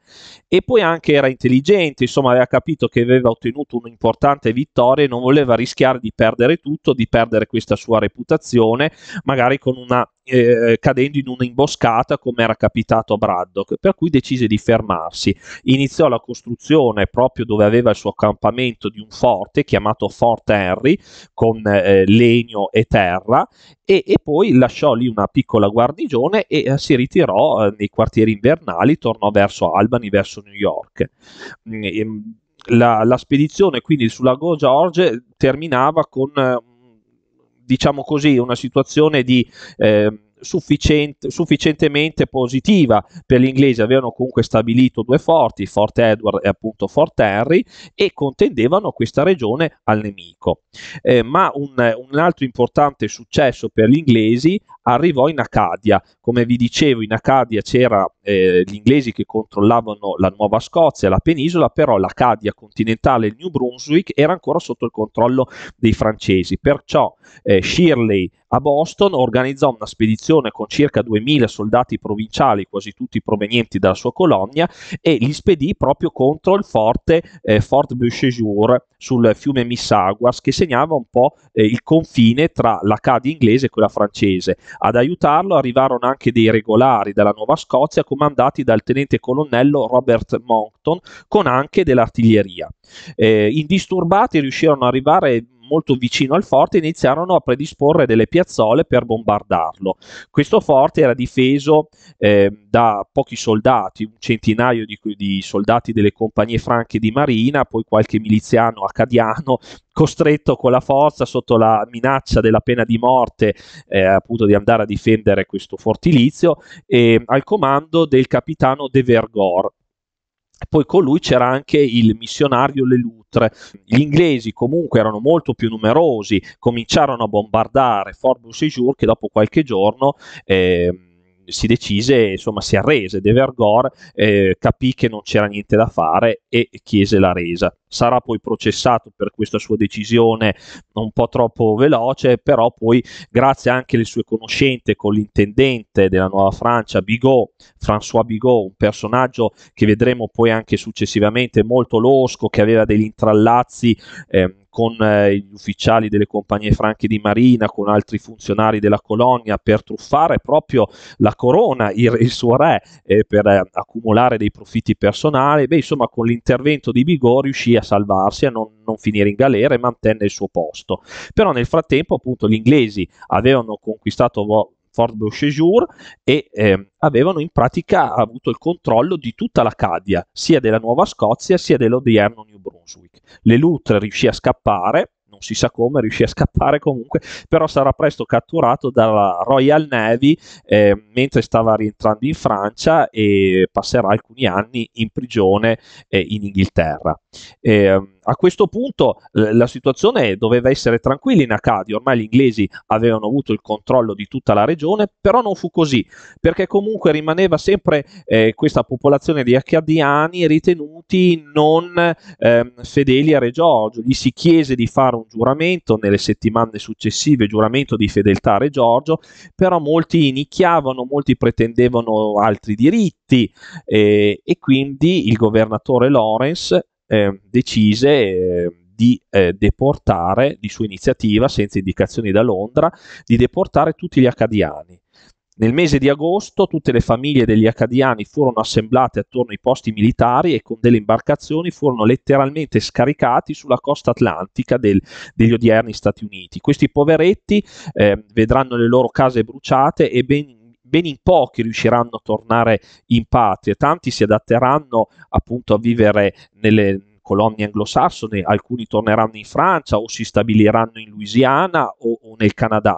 e poi anche era intelligente, insomma aveva capito che aveva ottenuto un'importante vittoria e non voleva rischiare di perdere tutto, di perdere questa sua reputazione, magari con una eh, cadendo in un'imboscata come era capitato a Braddock, per cui decise di fermarsi. Iniziò la costruzione proprio dove aveva il suo accampamento di un forte chiamato Fort Henry con eh, legno e terra e, e, poi lasciò lì una piccola guarnigione e eh, si ritirò eh, nei quartieri invernali, tornò verso Albany, verso New York. Mm, ehm, la, la, spedizione quindi sul lago George terminava con eh, diciamo così, una situazione di eh, sufficientemente positiva per gli inglesi, avevano comunque stabilito due forti, Fort Edward e appunto Fort Henry, e contendevano questa regione al nemico. Eh, ma un, un, altro importante successo per gli inglesi arrivò in Acadia. Come vi dicevo, in Acadia c'erano eh, gli inglesi che controllavano la Nuova Scozia, la penisola, però l'Acadia continentale e il New Brunswick era ancora sotto il controllo dei francesi, perciò eh, Shirley a Boston organizzò una spedizione con circa 2000 soldati provinciali, quasi tutti provenienti dalla sua colonia, e li spedì proprio contro il forte eh, Fort Beausejour sul fiume Missaguas, che segnava un po' eh, il confine tra l'Acadia inglese e quella francese. Ad aiutarlo arrivarono anche dei regolari dalla Nuova Scozia, comandati dal tenente colonnello Robert Monckton, con anche dell'artiglieria. Eh, indisturbati riuscirono ad arrivare molto vicino al forte, iniziarono a predisporre delle piazzole per bombardarlo. Questo forte era difeso eh, da pochi soldati, un centinaio di, di soldati delle compagnie franche di marina, poi qualche miliziano acadiano costretto con la forza sotto la minaccia della pena di morte eh, appunto di andare a difendere questo fortilizio e, ehm, al comando del capitano De Vergor poi con lui c'era anche il missionario Lelutre. Gli inglesi comunque erano molto più numerosi, cominciarono a bombardare Fort Beausejour che dopo qualche giorno eh, si decise, insomma si arrese, De Vergor eh, capì che non c'era niente da fare e chiese la resa. Sarà poi processato per questa sua decisione un po' troppo veloce, però poi grazie anche alle sue conoscenze con l'intendente della Nuova Francia, Bigot, François Bigot, un personaggio che vedremo poi anche successivamente molto losco, che aveva degli intrallazzi eh, con eh, gli ufficiali delle compagnie franche di marina, con altri funzionari della colonia per truffare proprio la corona, il, il suo re, eh, per eh, accumulare dei profitti personali. Beh, insomma, con l'intervento di Bigò riuscì a salvarsi, a non, non finire in galera e mantenne il suo posto. Però nel frattempo, appunto, gli inglesi avevano conquistato Fort Beauséjour e eh, avevano in pratica avuto il controllo di tutta l'Acadia, sia della Nuova Scozia sia dell'odierno New Brunswick. Leloutre riuscì a scappare, non si sa come, riuscì a scappare comunque, però sarà presto catturato dalla Royal Navy eh, mentre stava rientrando in Francia e passerà alcuni anni in prigione eh, in Inghilterra. Eh, a questo punto la situazione doveva essere tranquilla in Acadia, ormai gli inglesi avevano avuto il controllo di tutta la regione, però non fu così, perché comunque rimaneva sempre eh, questa popolazione di acadiani ritenuti non eh, fedeli a Re Giorgio. Gli si chiese di fare un giuramento nelle settimane successive, giuramento di fedeltà a Re Giorgio, però molti nicchiavano, molti pretendevano altri diritti eh, e quindi il governatore Lawrence eh, decise eh, di eh, deportare, di sua iniziativa, senza indicazioni da Londra, di deportare tutti gli acadiani. Nel mese di agosto tutte le famiglie degli acadiani furono assemblate attorno ai posti militari e con delle imbarcazioni furono letteralmente scaricati sulla costa atlantica del, degli odierni Stati Uniti. Questi poveretti eh, vedranno le loro case bruciate e ben ben in pochi riusciranno a tornare in patria, tanti si adatteranno appunto a vivere nelle colonie anglosassone, alcuni torneranno in Francia o si stabiliranno in Louisiana o, o nel Canada.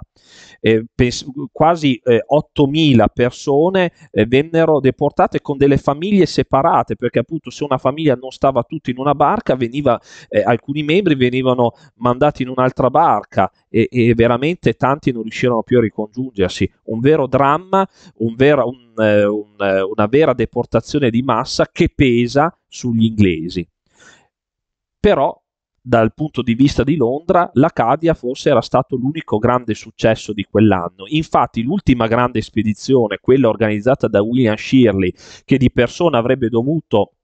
Eh, pens- quasi eh, 8.000 persone eh, vennero deportate con delle famiglie separate perché appunto se una famiglia non stava tutta in una barca veniva, eh, alcuni membri venivano mandati in un'altra barca e, e, veramente tanti non riuscirono più a ricongiungersi un vero dramma un vera, un, eh, un, eh, una vera deportazione di massa che pesa sugli inglesi però dal punto di vista di Londra, l'Acadia forse era stato l'unico grande successo di quell'anno. Infatti, l'ultima grande spedizione, quella organizzata da William Shirley, che di persona avrebbe dovuto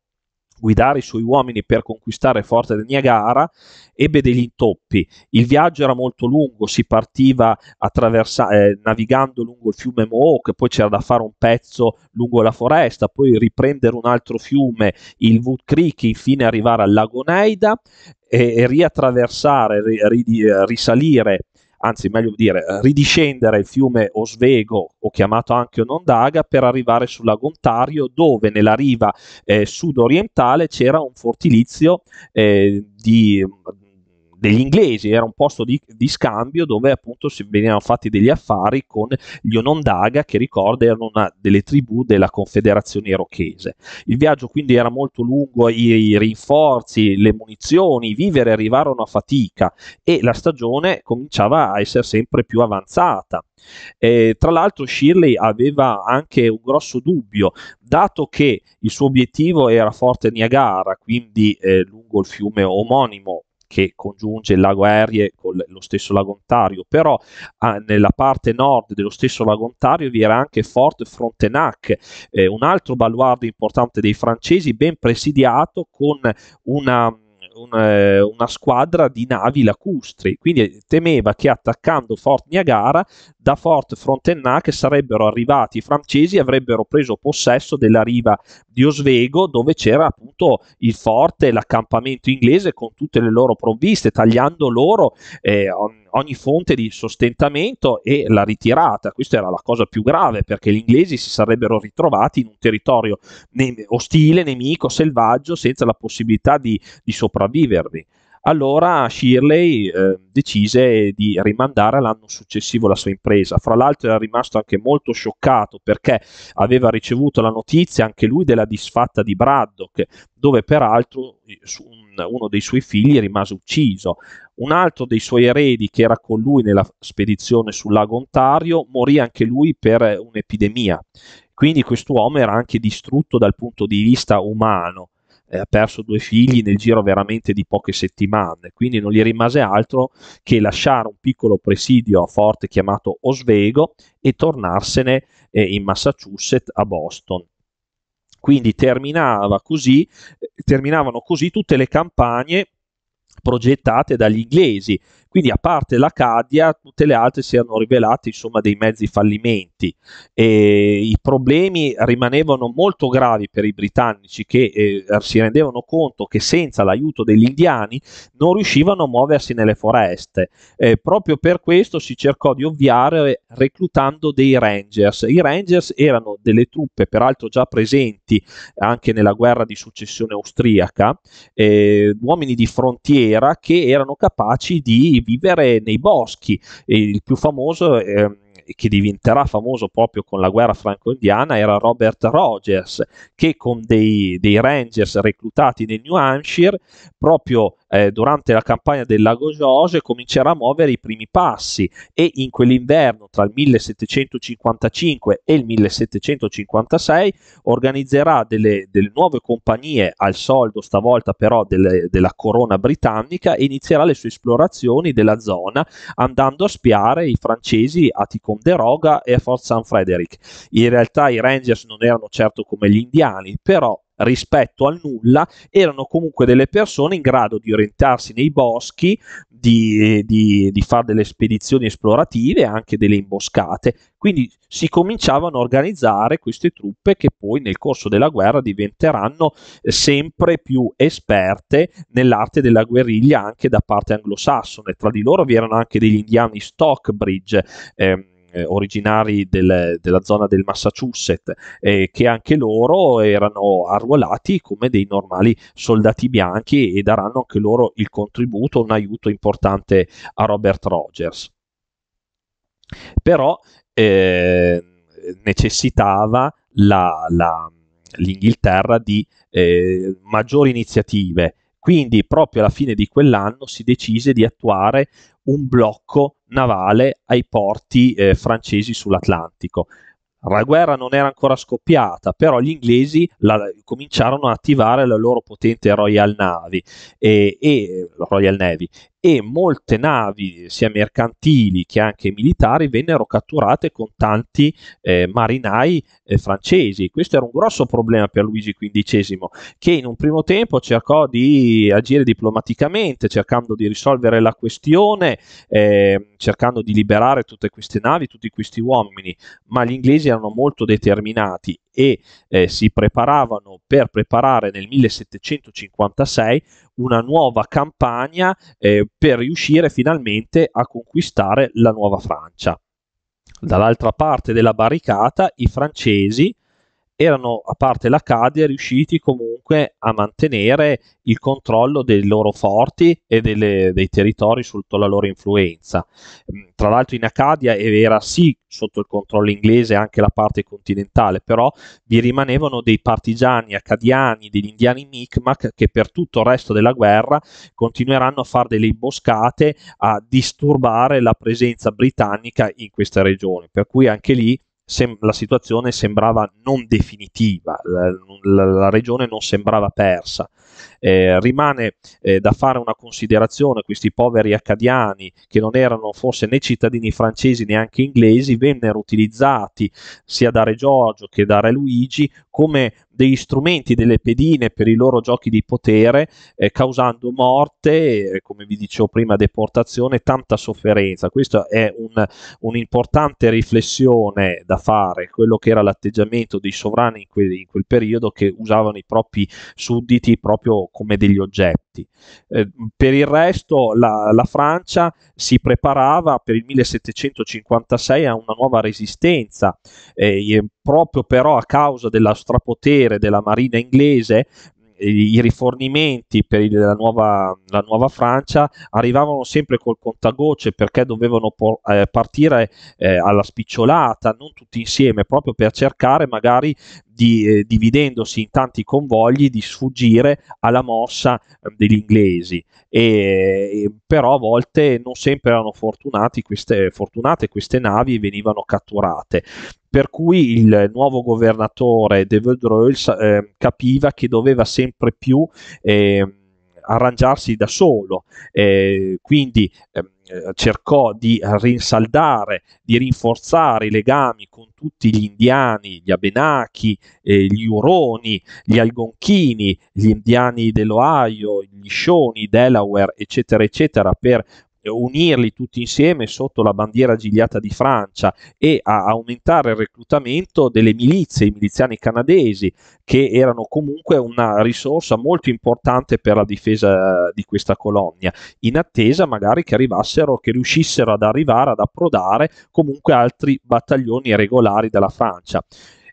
guidare i suoi uomini per conquistare Forte del Niagara, ebbe degli intoppi. Il viaggio era molto lungo, si partiva eh, navigando lungo il fiume Mohawk, poi c'era da fare un pezzo lungo la foresta, poi riprendere un altro fiume, il Wood Creek, infine arrivare al lago Neida e, e riattraversare, ri, ri, risalire anzi meglio dire eh, ridiscendere il fiume Osvego o chiamato anche Onondaga per arrivare sul lago Ontario dove nella riva eh, orientale c'era un fortilizio eh, di degli inglesi, era un posto di, di, scambio dove appunto si venivano fatti degli affari con gli Onondaga che ricorda erano una delle tribù della confederazione irochese. Il viaggio quindi era molto lungo, i, i rinforzi, le munizioni, i viveri arrivarono a fatica e la stagione cominciava a essere sempre più avanzata. Eh, tra l'altro Shirley aveva anche un grosso dubbio, dato che il suo obiettivo era Forte Niagara, quindi eh, lungo il fiume omonimo, che congiunge il lago Erie con lo stesso lago Ontario, però ah, nella parte nord dello stesso lago Ontario vi era anche Fort Frontenac, eh, un altro baluardo importante dei francesi, ben presidiato con una una, eh, una squadra di navi lacustri, quindi eh, temeva che attaccando Fort Niagara da Fort Frontenac sarebbero arrivati i francesi e avrebbero preso possesso della riva di Oswego dove c'era appunto il forte, l'accampamento inglese con tutte le loro provviste, tagliando loro... Eh, ogni fonte di sostentamento e la ritirata. Questa era la cosa più grave perché gli inglesi si sarebbero ritrovati in un territorio ne- ostile, nemico, selvaggio, senza la possibilità di, di sopravvivervi. Allora Shirley eh, decise di rimandare l'anno successivo la sua impresa. Fra l'altro era rimasto anche molto scioccato perché aveva ricevuto la notizia anche lui della disfatta di Braddock, dove peraltro uno dei suoi figli rimase ucciso. Un altro dei suoi eredi che era con lui nella spedizione sul lago Ontario morì anche lui per un'epidemia. Quindi quest'uomo era anche distrutto dal punto di vista umano eh, ha perso due figli nel giro veramente di poche settimane, quindi non gli rimase altro che lasciare un piccolo presidio a forte chiamato Oswego e tornarsene eh, in Massachusetts a Boston. Quindi terminava così, eh, terminavano così tutte le campagne progettate dagli inglesi quindi a parte l'Acadia, tutte le altre si erano rivelate insomma dei mezzi fallimenti. E I problemi rimanevano molto gravi per i britannici che eh, si rendevano conto che senza l'aiuto degli indiani non riuscivano a muoversi nelle foreste. Eh, proprio per questo si cercò di ovviare reclutando dei Rangers. I Rangers erano delle truppe peraltro già presenti anche nella guerra di successione austriaca, eh, uomini di frontiera che erano capaci di vivere nei boschi. E il più famoso eh, che diventerà famoso proprio con la guerra franco-indiana era Robert Rogers, che con dei, dei Rangers reclutati nel New Hampshire, proprio eh, durante la campagna del lago George, comincerà a muovere i primi passi e in quell'inverno tra il 1755 e il 1756 organizzerà delle, delle nuove compagnie al soldo, stavolta però delle, della corona britannica, e inizierà le sue esplorazioni della zona andando a spiare i francesi a Ticon non deroga e Fort San Frederick. In realtà i Rangers non erano certo come gli indiani, però rispetto al nulla erano comunque delle persone in grado di orientarsi nei boschi, di, di, di fare delle spedizioni esplorative e anche delle imboscate. Quindi si cominciavano a organizzare queste truppe che poi nel corso della guerra diventeranno eh, sempre più esperte nell'arte della guerriglia anche da parte anglosassone. Tra di loro vi erano anche degli indiani Stockbridge. Ehm, eh, originari del, della zona del Massachusetts, eh, che anche loro erano arruolati come dei normali soldati bianchi e daranno anche loro il contributo, un aiuto importante a Robert Rogers. Però eh, necessitava la, la, l'Inghilterra di eh, maggiori iniziative quindi proprio alla fine di quell'anno si decise di attuare un blocco navale ai porti eh, francesi sull'Atlantico. La guerra non era ancora scoppiata, però gli inglesi la, cominciarono a attivare la loro potente Royal Navy e, e, Royal Navy e molte navi, sia mercantili che anche militari, vennero catturate con tanti eh, marinai eh, francesi. Questo era un grosso problema per Luigi XV, che in un primo tempo cercò di agire diplomaticamente, cercando di risolvere la questione, eh, cercando di liberare tutte queste navi, tutti questi uomini, ma gli inglesi erano molto determinati e eh, si preparavano per preparare nel 1756 una nuova campagna eh, per riuscire finalmente a conquistare la Nuova Francia. Dall'altra parte della barricata i francesi erano, a parte l'Acadia, riusciti comunque a mantenere il controllo dei loro forti e delle, dei territori sotto la loro influenza. Mm, tra l'altro in Acadia era sì sotto il controllo inglese anche la parte continentale, però vi rimanevano dei partigiani acadiani, degli indiani Micmac che per tutto il resto della guerra continueranno a fare delle imboscate, a disturbare la presenza britannica in queste regioni, per cui anche lì sem- la situazione sembrava non definitiva, la, la, la regione non sembrava persa. Eh, rimane eh, da fare una considerazione, questi poveri accadiani che non erano forse né cittadini francesi né anche inglesi, vennero utilizzati sia da Re Giorgio che da Re Luigi come degli strumenti, delle pedine per i loro giochi di potere, eh, causando morte, eh, come vi dicevo prima, deportazione, tanta sofferenza. Questa è un, un'importante riflessione da fare, quello che era l'atteggiamento dei sovrani in quel, in quel periodo che usavano i propri sudditi proprio come degli oggetti avanti. Eh, per il resto la, la, Francia si preparava per il 1756 a una nuova resistenza, eh, proprio però a causa dello strapotere della marina inglese i rifornimenti per il, la, nuova, la, nuova, Francia arrivavano sempre col contagocce perché dovevano por, eh, partire eh, alla spicciolata, non tutti insieme, proprio per cercare magari di, eh, dividendosi in tanti convogli di sfuggire alla mossa ehm, degli inglesi. E, però a volte non sempre erano fortunate queste, fortunate queste navi e venivano catturate per cui il nuovo governatore De Vaudreuil eh, capiva che doveva sempre più eh, arrangiarsi da solo, eh, quindi ehm, cercò di rinsaldare, di rinforzare i legami con tutti gli indiani, gli Abenaki, gli Uroni, gli Algonchini, gli indiani dell'Ohio, gli Shoni, Delaware, eccetera, eccetera, per eh, unirli tutti insieme sotto la bandiera gigliata di Francia e a aumentare il reclutamento delle milizie, i miliziani canadesi, che erano comunque una risorsa molto importante per la difesa eh, di questa colonia, in attesa magari che arrivassero, che riuscissero ad arrivare, ad approdare comunque altri battaglioni regolari della Francia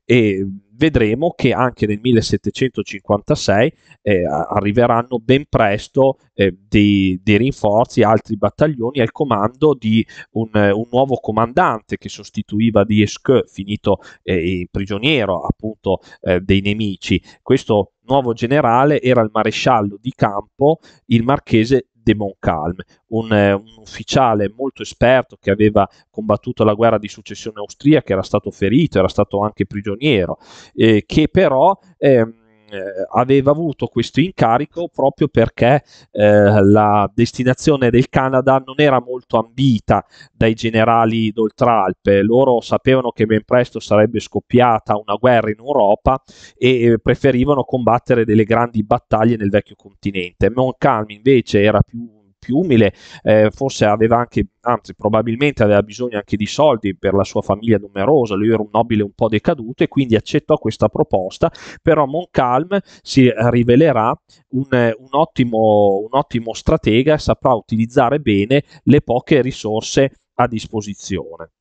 e vedremo che anche nel 1756 eh, arriveranno ben presto eh, dei, dei, rinforzi, altri battaglioni al comando di un, un nuovo comandante che sostituiva Diesqueux, finito eh, prigioniero appunto eh, dei nemici. Questo nuovo generale era il maresciallo di campo, il marchese de Montcalm, un, eh, un, ufficiale molto esperto che aveva combattuto la guerra di successione austriaca, era stato ferito, era stato anche prigioniero, eh, che però... Eh, eh, aveva avuto questo incarico proprio perché eh, la destinazione del Canada non era molto ambita dai generali d'Oltralpe, loro sapevano che ben presto sarebbe scoppiata una guerra in Europa e eh, preferivano combattere delle grandi battaglie nel vecchio continente. Montcalm invece era più più umile, eh, forse aveva anche, anzi probabilmente aveva bisogno anche di soldi per la sua famiglia numerosa, lui era un nobile un po' decaduto e quindi accettò questa proposta, però Montcalm si rivelerà un, un, ottimo, un ottimo stratega e saprà utilizzare bene le poche risorse a disposizione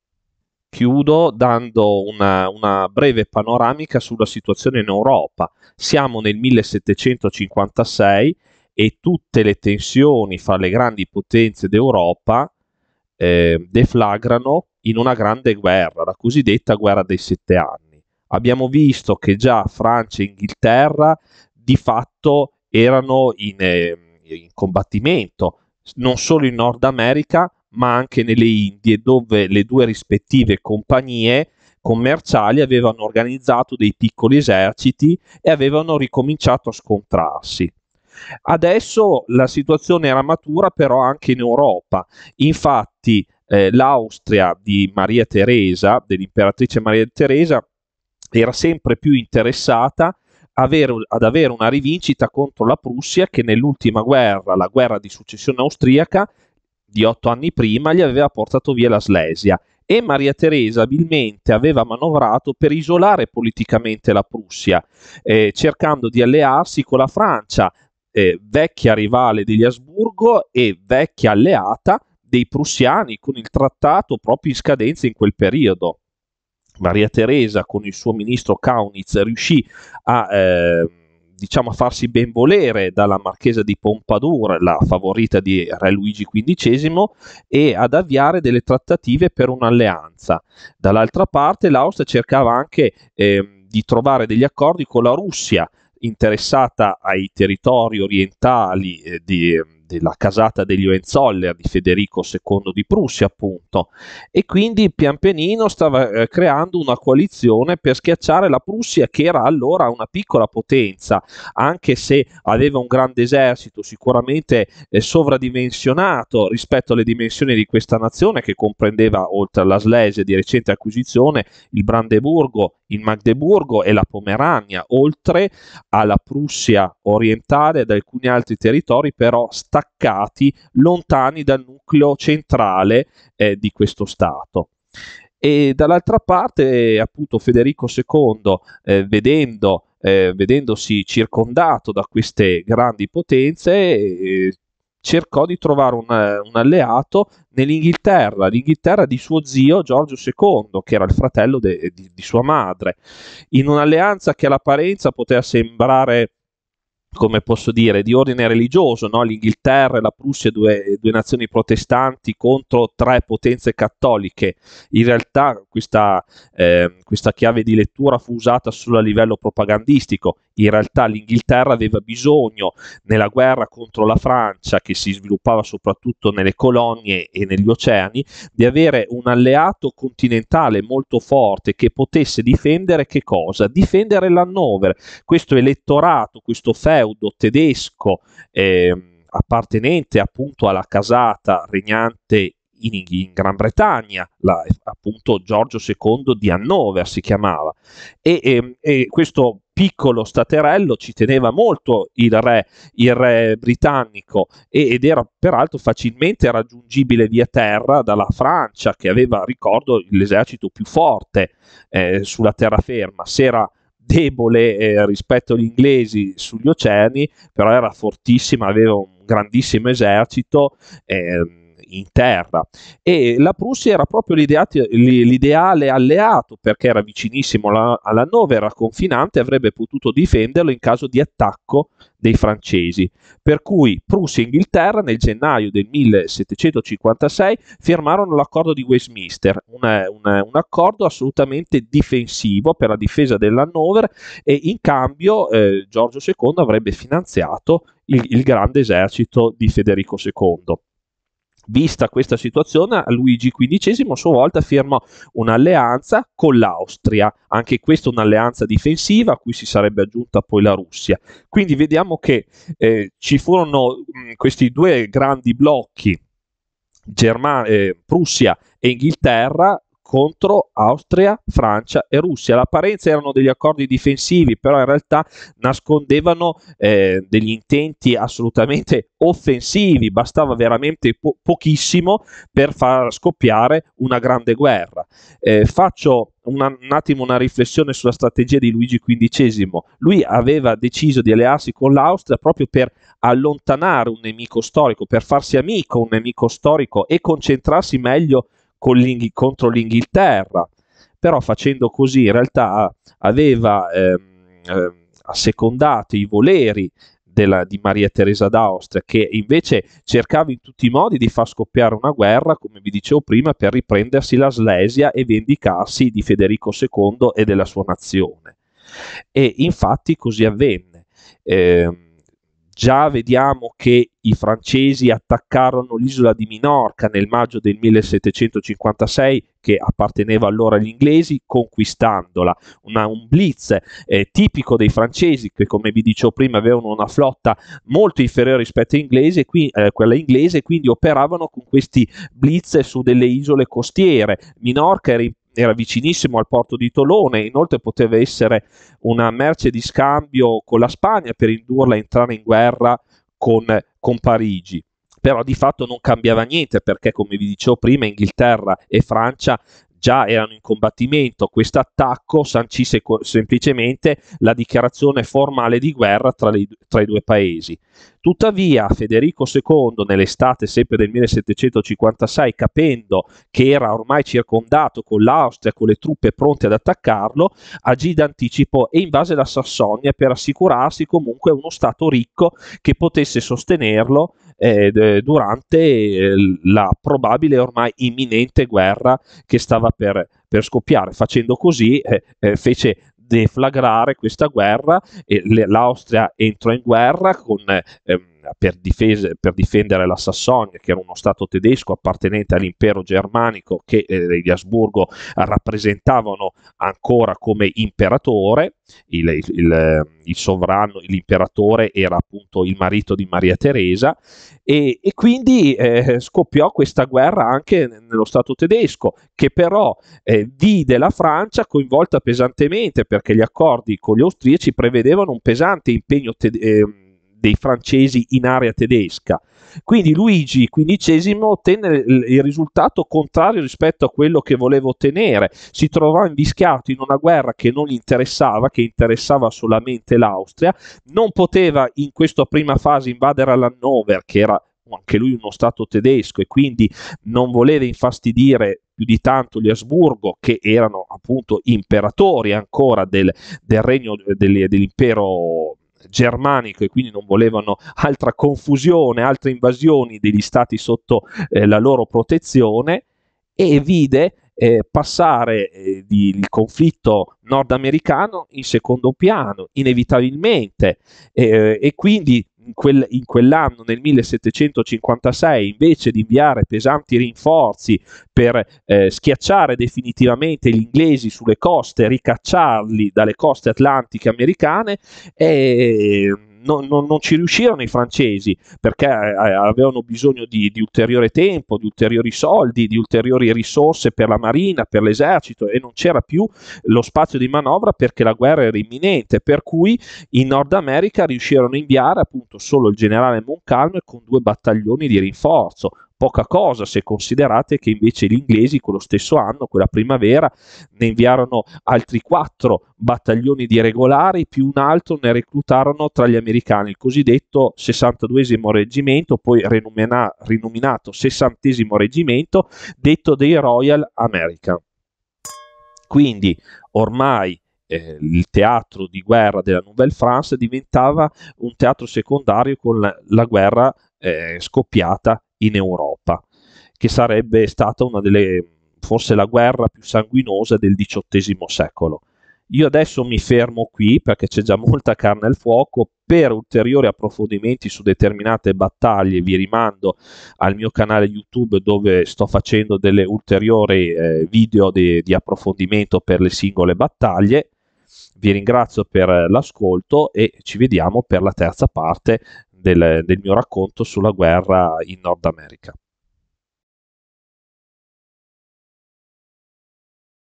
chiudo dando una, una, breve panoramica sulla situazione in Europa. Siamo nel 1756 e tutte le tensioni fra le grandi potenze d'Europa eh, deflagrano in una grande guerra, la cosiddetta guerra dei sette anni. Abbiamo visto che già Francia e Inghilterra di fatto erano in, eh, in combattimento, non solo in Nord America, ma anche nelle Indie, dove le due rispettive compagnie commerciali avevano organizzato dei piccoli eserciti e avevano ricominciato a scontrarsi. Adesso la situazione era matura però anche in Europa, infatti eh, l'Austria di Maria Teresa, dell'imperatrice Maria Teresa, era sempre più interessata avere, ad avere una rivincita contro la Prussia che nell'ultima guerra, la guerra di successione austriaca, di otto anni prima, gli aveva portato via la Slesia e Maria Teresa abilmente aveva manovrato per isolare politicamente la Prussia, eh, cercando di allearsi con la Francia, eh, vecchia rivale degli Asburgo e vecchia alleata dei prussiani con il trattato proprio in scadenza in quel periodo. Maria Teresa con il suo ministro Kaunitz riuscì a, eh, diciamo, a farsi benvolere dalla marchesa di Pompadour, la favorita di Re Luigi XV, e ad avviare delle trattative per un'alleanza. Dall'altra parte l'Austria cercava anche eh, di trovare degli accordi con la Russia, interessata ai territori orientali eh, di, ehm, della casata degli Hohenzoller di Federico II di Prussia, appunto, e quindi pian pianino stava eh, creando una coalizione per schiacciare la Prussia, che era allora una piccola potenza, anche se aveva un grande esercito sicuramente eh, sovradimensionato rispetto alle dimensioni di questa nazione, che comprendeva, oltre alla Slesia di recente acquisizione, il Brandeburgo, il Magdeburgo e la Pomerania, oltre alla Prussia orientale ed alcuni altri territori però staccati lontani dal nucleo centrale eh, di questo Stato. E dall'altra parte, appunto, Federico II, eh, vedendo eh, vedendosi circondato da queste grandi potenze, eh, cercò di trovare un, eh, un alleato nell'Inghilterra, l'Inghilterra di suo zio Giorgio II, che era il fratello de, di, di sua madre, in un'alleanza che all'apparenza poteva sembrare come posso dire, di ordine religioso, no? l'Inghilterra e la Prussia, due, due, nazioni protestanti contro tre potenze cattoliche. In realtà questa, eh, questa, chiave di lettura fu usata solo a livello propagandistico. In realtà l'Inghilterra aveva bisogno, nella guerra contro la Francia, che si sviluppava soprattutto nelle colonie e negli oceani, di avere un alleato continentale molto forte che potesse difendere che cosa? Difendere l'Hannover, questo elettorato, questo feudo pseudo-tedesco eh, appartenente appunto alla casata regnante in, in, Gran Bretagna, la, appunto Giorgio II di Hannover si chiamava. E, e, ehm, e, questo piccolo staterello ci teneva molto il re, il re britannico e, ed era peraltro facilmente raggiungibile via terra dalla Francia che aveva, ricordo, l'esercito più forte eh, sulla terraferma. Si era debole eh, rispetto agli inglesi sugli oceani, però era fortissima, aveva un grandissimo esercito. Eh, in terra e la Prussia era proprio l'ideale alleato perché era vicinissimo all'Hannover, era confinante, avrebbe potuto difenderlo in caso di attacco dei francesi. Per cui Prussia e Inghilterra nel gennaio del 1756 firmarono l'accordo di Westminster, un, un, un accordo assolutamente difensivo per la difesa dell'Hannover e in cambio eh, Giorgio II avrebbe finanziato il, il grande esercito di Federico II. Vista questa situazione, Luigi XV a sua volta firmò un'alleanza con l'Austria, anche questa un'alleanza difensiva a cui si sarebbe aggiunta poi la Russia. Quindi vediamo che eh, ci furono mh, mm, questi due grandi blocchi Germania, eh, Prussia e Inghilterra contro Austria, Francia e Russia. L'apparenza erano degli accordi difensivi, però in realtà nascondevano eh, degli intenti assolutamente offensivi, bastava veramente po- pochissimo per far scoppiare una grande guerra. Eh, faccio una, un attimo una riflessione sulla strategia di Luigi XV. Lui aveva deciso di allearsi con l'Austria proprio per allontanare un nemico storico, per farsi amico un nemico storico e concentrarsi meglio contro l'Inghilterra, però facendo così in realtà aveva ehm, ehm, assecondato i voleri della, di Maria Teresa d'Austria, che invece cercava in tutti i modi di far scoppiare una guerra, come vi dicevo prima, per riprendersi la Slesia e vendicarsi di Federico II e della sua nazione. E infatti così avvenne. Eh, già vediamo che i francesi attaccarono l'isola di Minorca nel maggio del 1756 che apparteneva allora agli inglesi conquistandola, una, un blitz eh, tipico dei francesi che come vi dicevo prima avevano una flotta molto inferiore rispetto inglese, qui, eh, quella inglese quindi operavano con questi blitz su delle isole costiere, Minorca era in era vicinissimo al porto di Tolone, inoltre poteva essere una merce di scambio con la Spagna per indurla a entrare in guerra con, con Parigi però di fatto non cambiava niente perché come vi dicevo prima Inghilterra e Francia già erano in combattimento. Questo attacco sancì semplicemente la dichiarazione formale di guerra tra, le, tra i due paesi. Tuttavia Federico II nell'estate sempre del 1756, capendo che era ormai circondato con l'Austria, con le truppe pronte ad attaccarlo, agì d'anticipo e invase la Sassonia per assicurarsi comunque uno Stato ricco che potesse sostenerlo eh, durante eh, la probabile ormai imminente guerra che stava per, per scoppiare. Facendo così eh, eh, fece deflagrare questa guerra e l'Austria entrò in guerra con... Ehm, per, difese, per, difendere la Sassonia, che era uno stato tedesco appartenente all'impero germanico che eh, gli Asburgo rappresentavano ancora come imperatore. Il, il, il, sovrano, l'imperatore era appunto il marito di Maria Teresa e, e quindi eh, scoppiò questa guerra anche nello Stato tedesco che però eh, vide la Francia coinvolta pesantemente perché gli accordi con gli austriaci prevedevano un pesante impegno tedesco ehm, dei francesi in area tedesca. Quindi Luigi XV ottenne il risultato contrario rispetto a quello che voleva ottenere, si trovò invischiato in una guerra che non gli interessava, che interessava solamente l'Austria, non poteva in questa prima fase invadere l'Hannover, che era anche lui uno stato tedesco e quindi non voleva infastidire più di tanto gli Asburgo che erano appunto imperatori ancora del, del regno del, dell'impero germanico e quindi non volevano altra confusione, altre invasioni degli stati sotto eh, la loro protezione e vide eh, passare eh, di, il conflitto nordamericano in secondo piano, inevitabilmente, eh, e quindi quel, in quell'anno, nel 1756, invece di inviare pesanti rinforzi per eh, schiacciare definitivamente gli inglesi sulle coste, ricacciarli dalle coste atlantiche americane, eh, no, no, non ci riuscirono i francesi perché eh, eh, avevano bisogno di, di, ulteriore tempo, di ulteriori soldi, di ulteriori risorse per la marina, per l'esercito e non c'era più lo spazio di manovra perché la guerra era imminente, per cui in Nord America riuscirono a inviare appunto solo il generale Montcalm con due battaglioni di rinforzo, poca cosa se considerate che invece gli inglesi quello stesso anno, quella primavera, ne inviarono altri quattro battaglioni di regolari, più un altro ne reclutarono tra gli americani, il cosiddetto 62 reggimento, poi rinomena, rinominato 60 reggimento, detto dei Royal American. Quindi ormai eh, il teatro di guerra della Nouvelle France diventava un teatro secondario con la, la guerra eh, scoppiata in Europa, che sarebbe stata una delle, forse la guerra più sanguinosa del XVIII secolo. Io adesso mi fermo qui perché c'è già molta carne al fuoco. Per ulteriori approfondimenti su determinate battaglie vi rimando al mio canale YouTube dove sto facendo delle ulteriori eh, video di, di approfondimento per le singole battaglie. Vi ringrazio per eh, l'ascolto e ci vediamo per la terza parte del, del mio racconto sulla guerra in Nord America.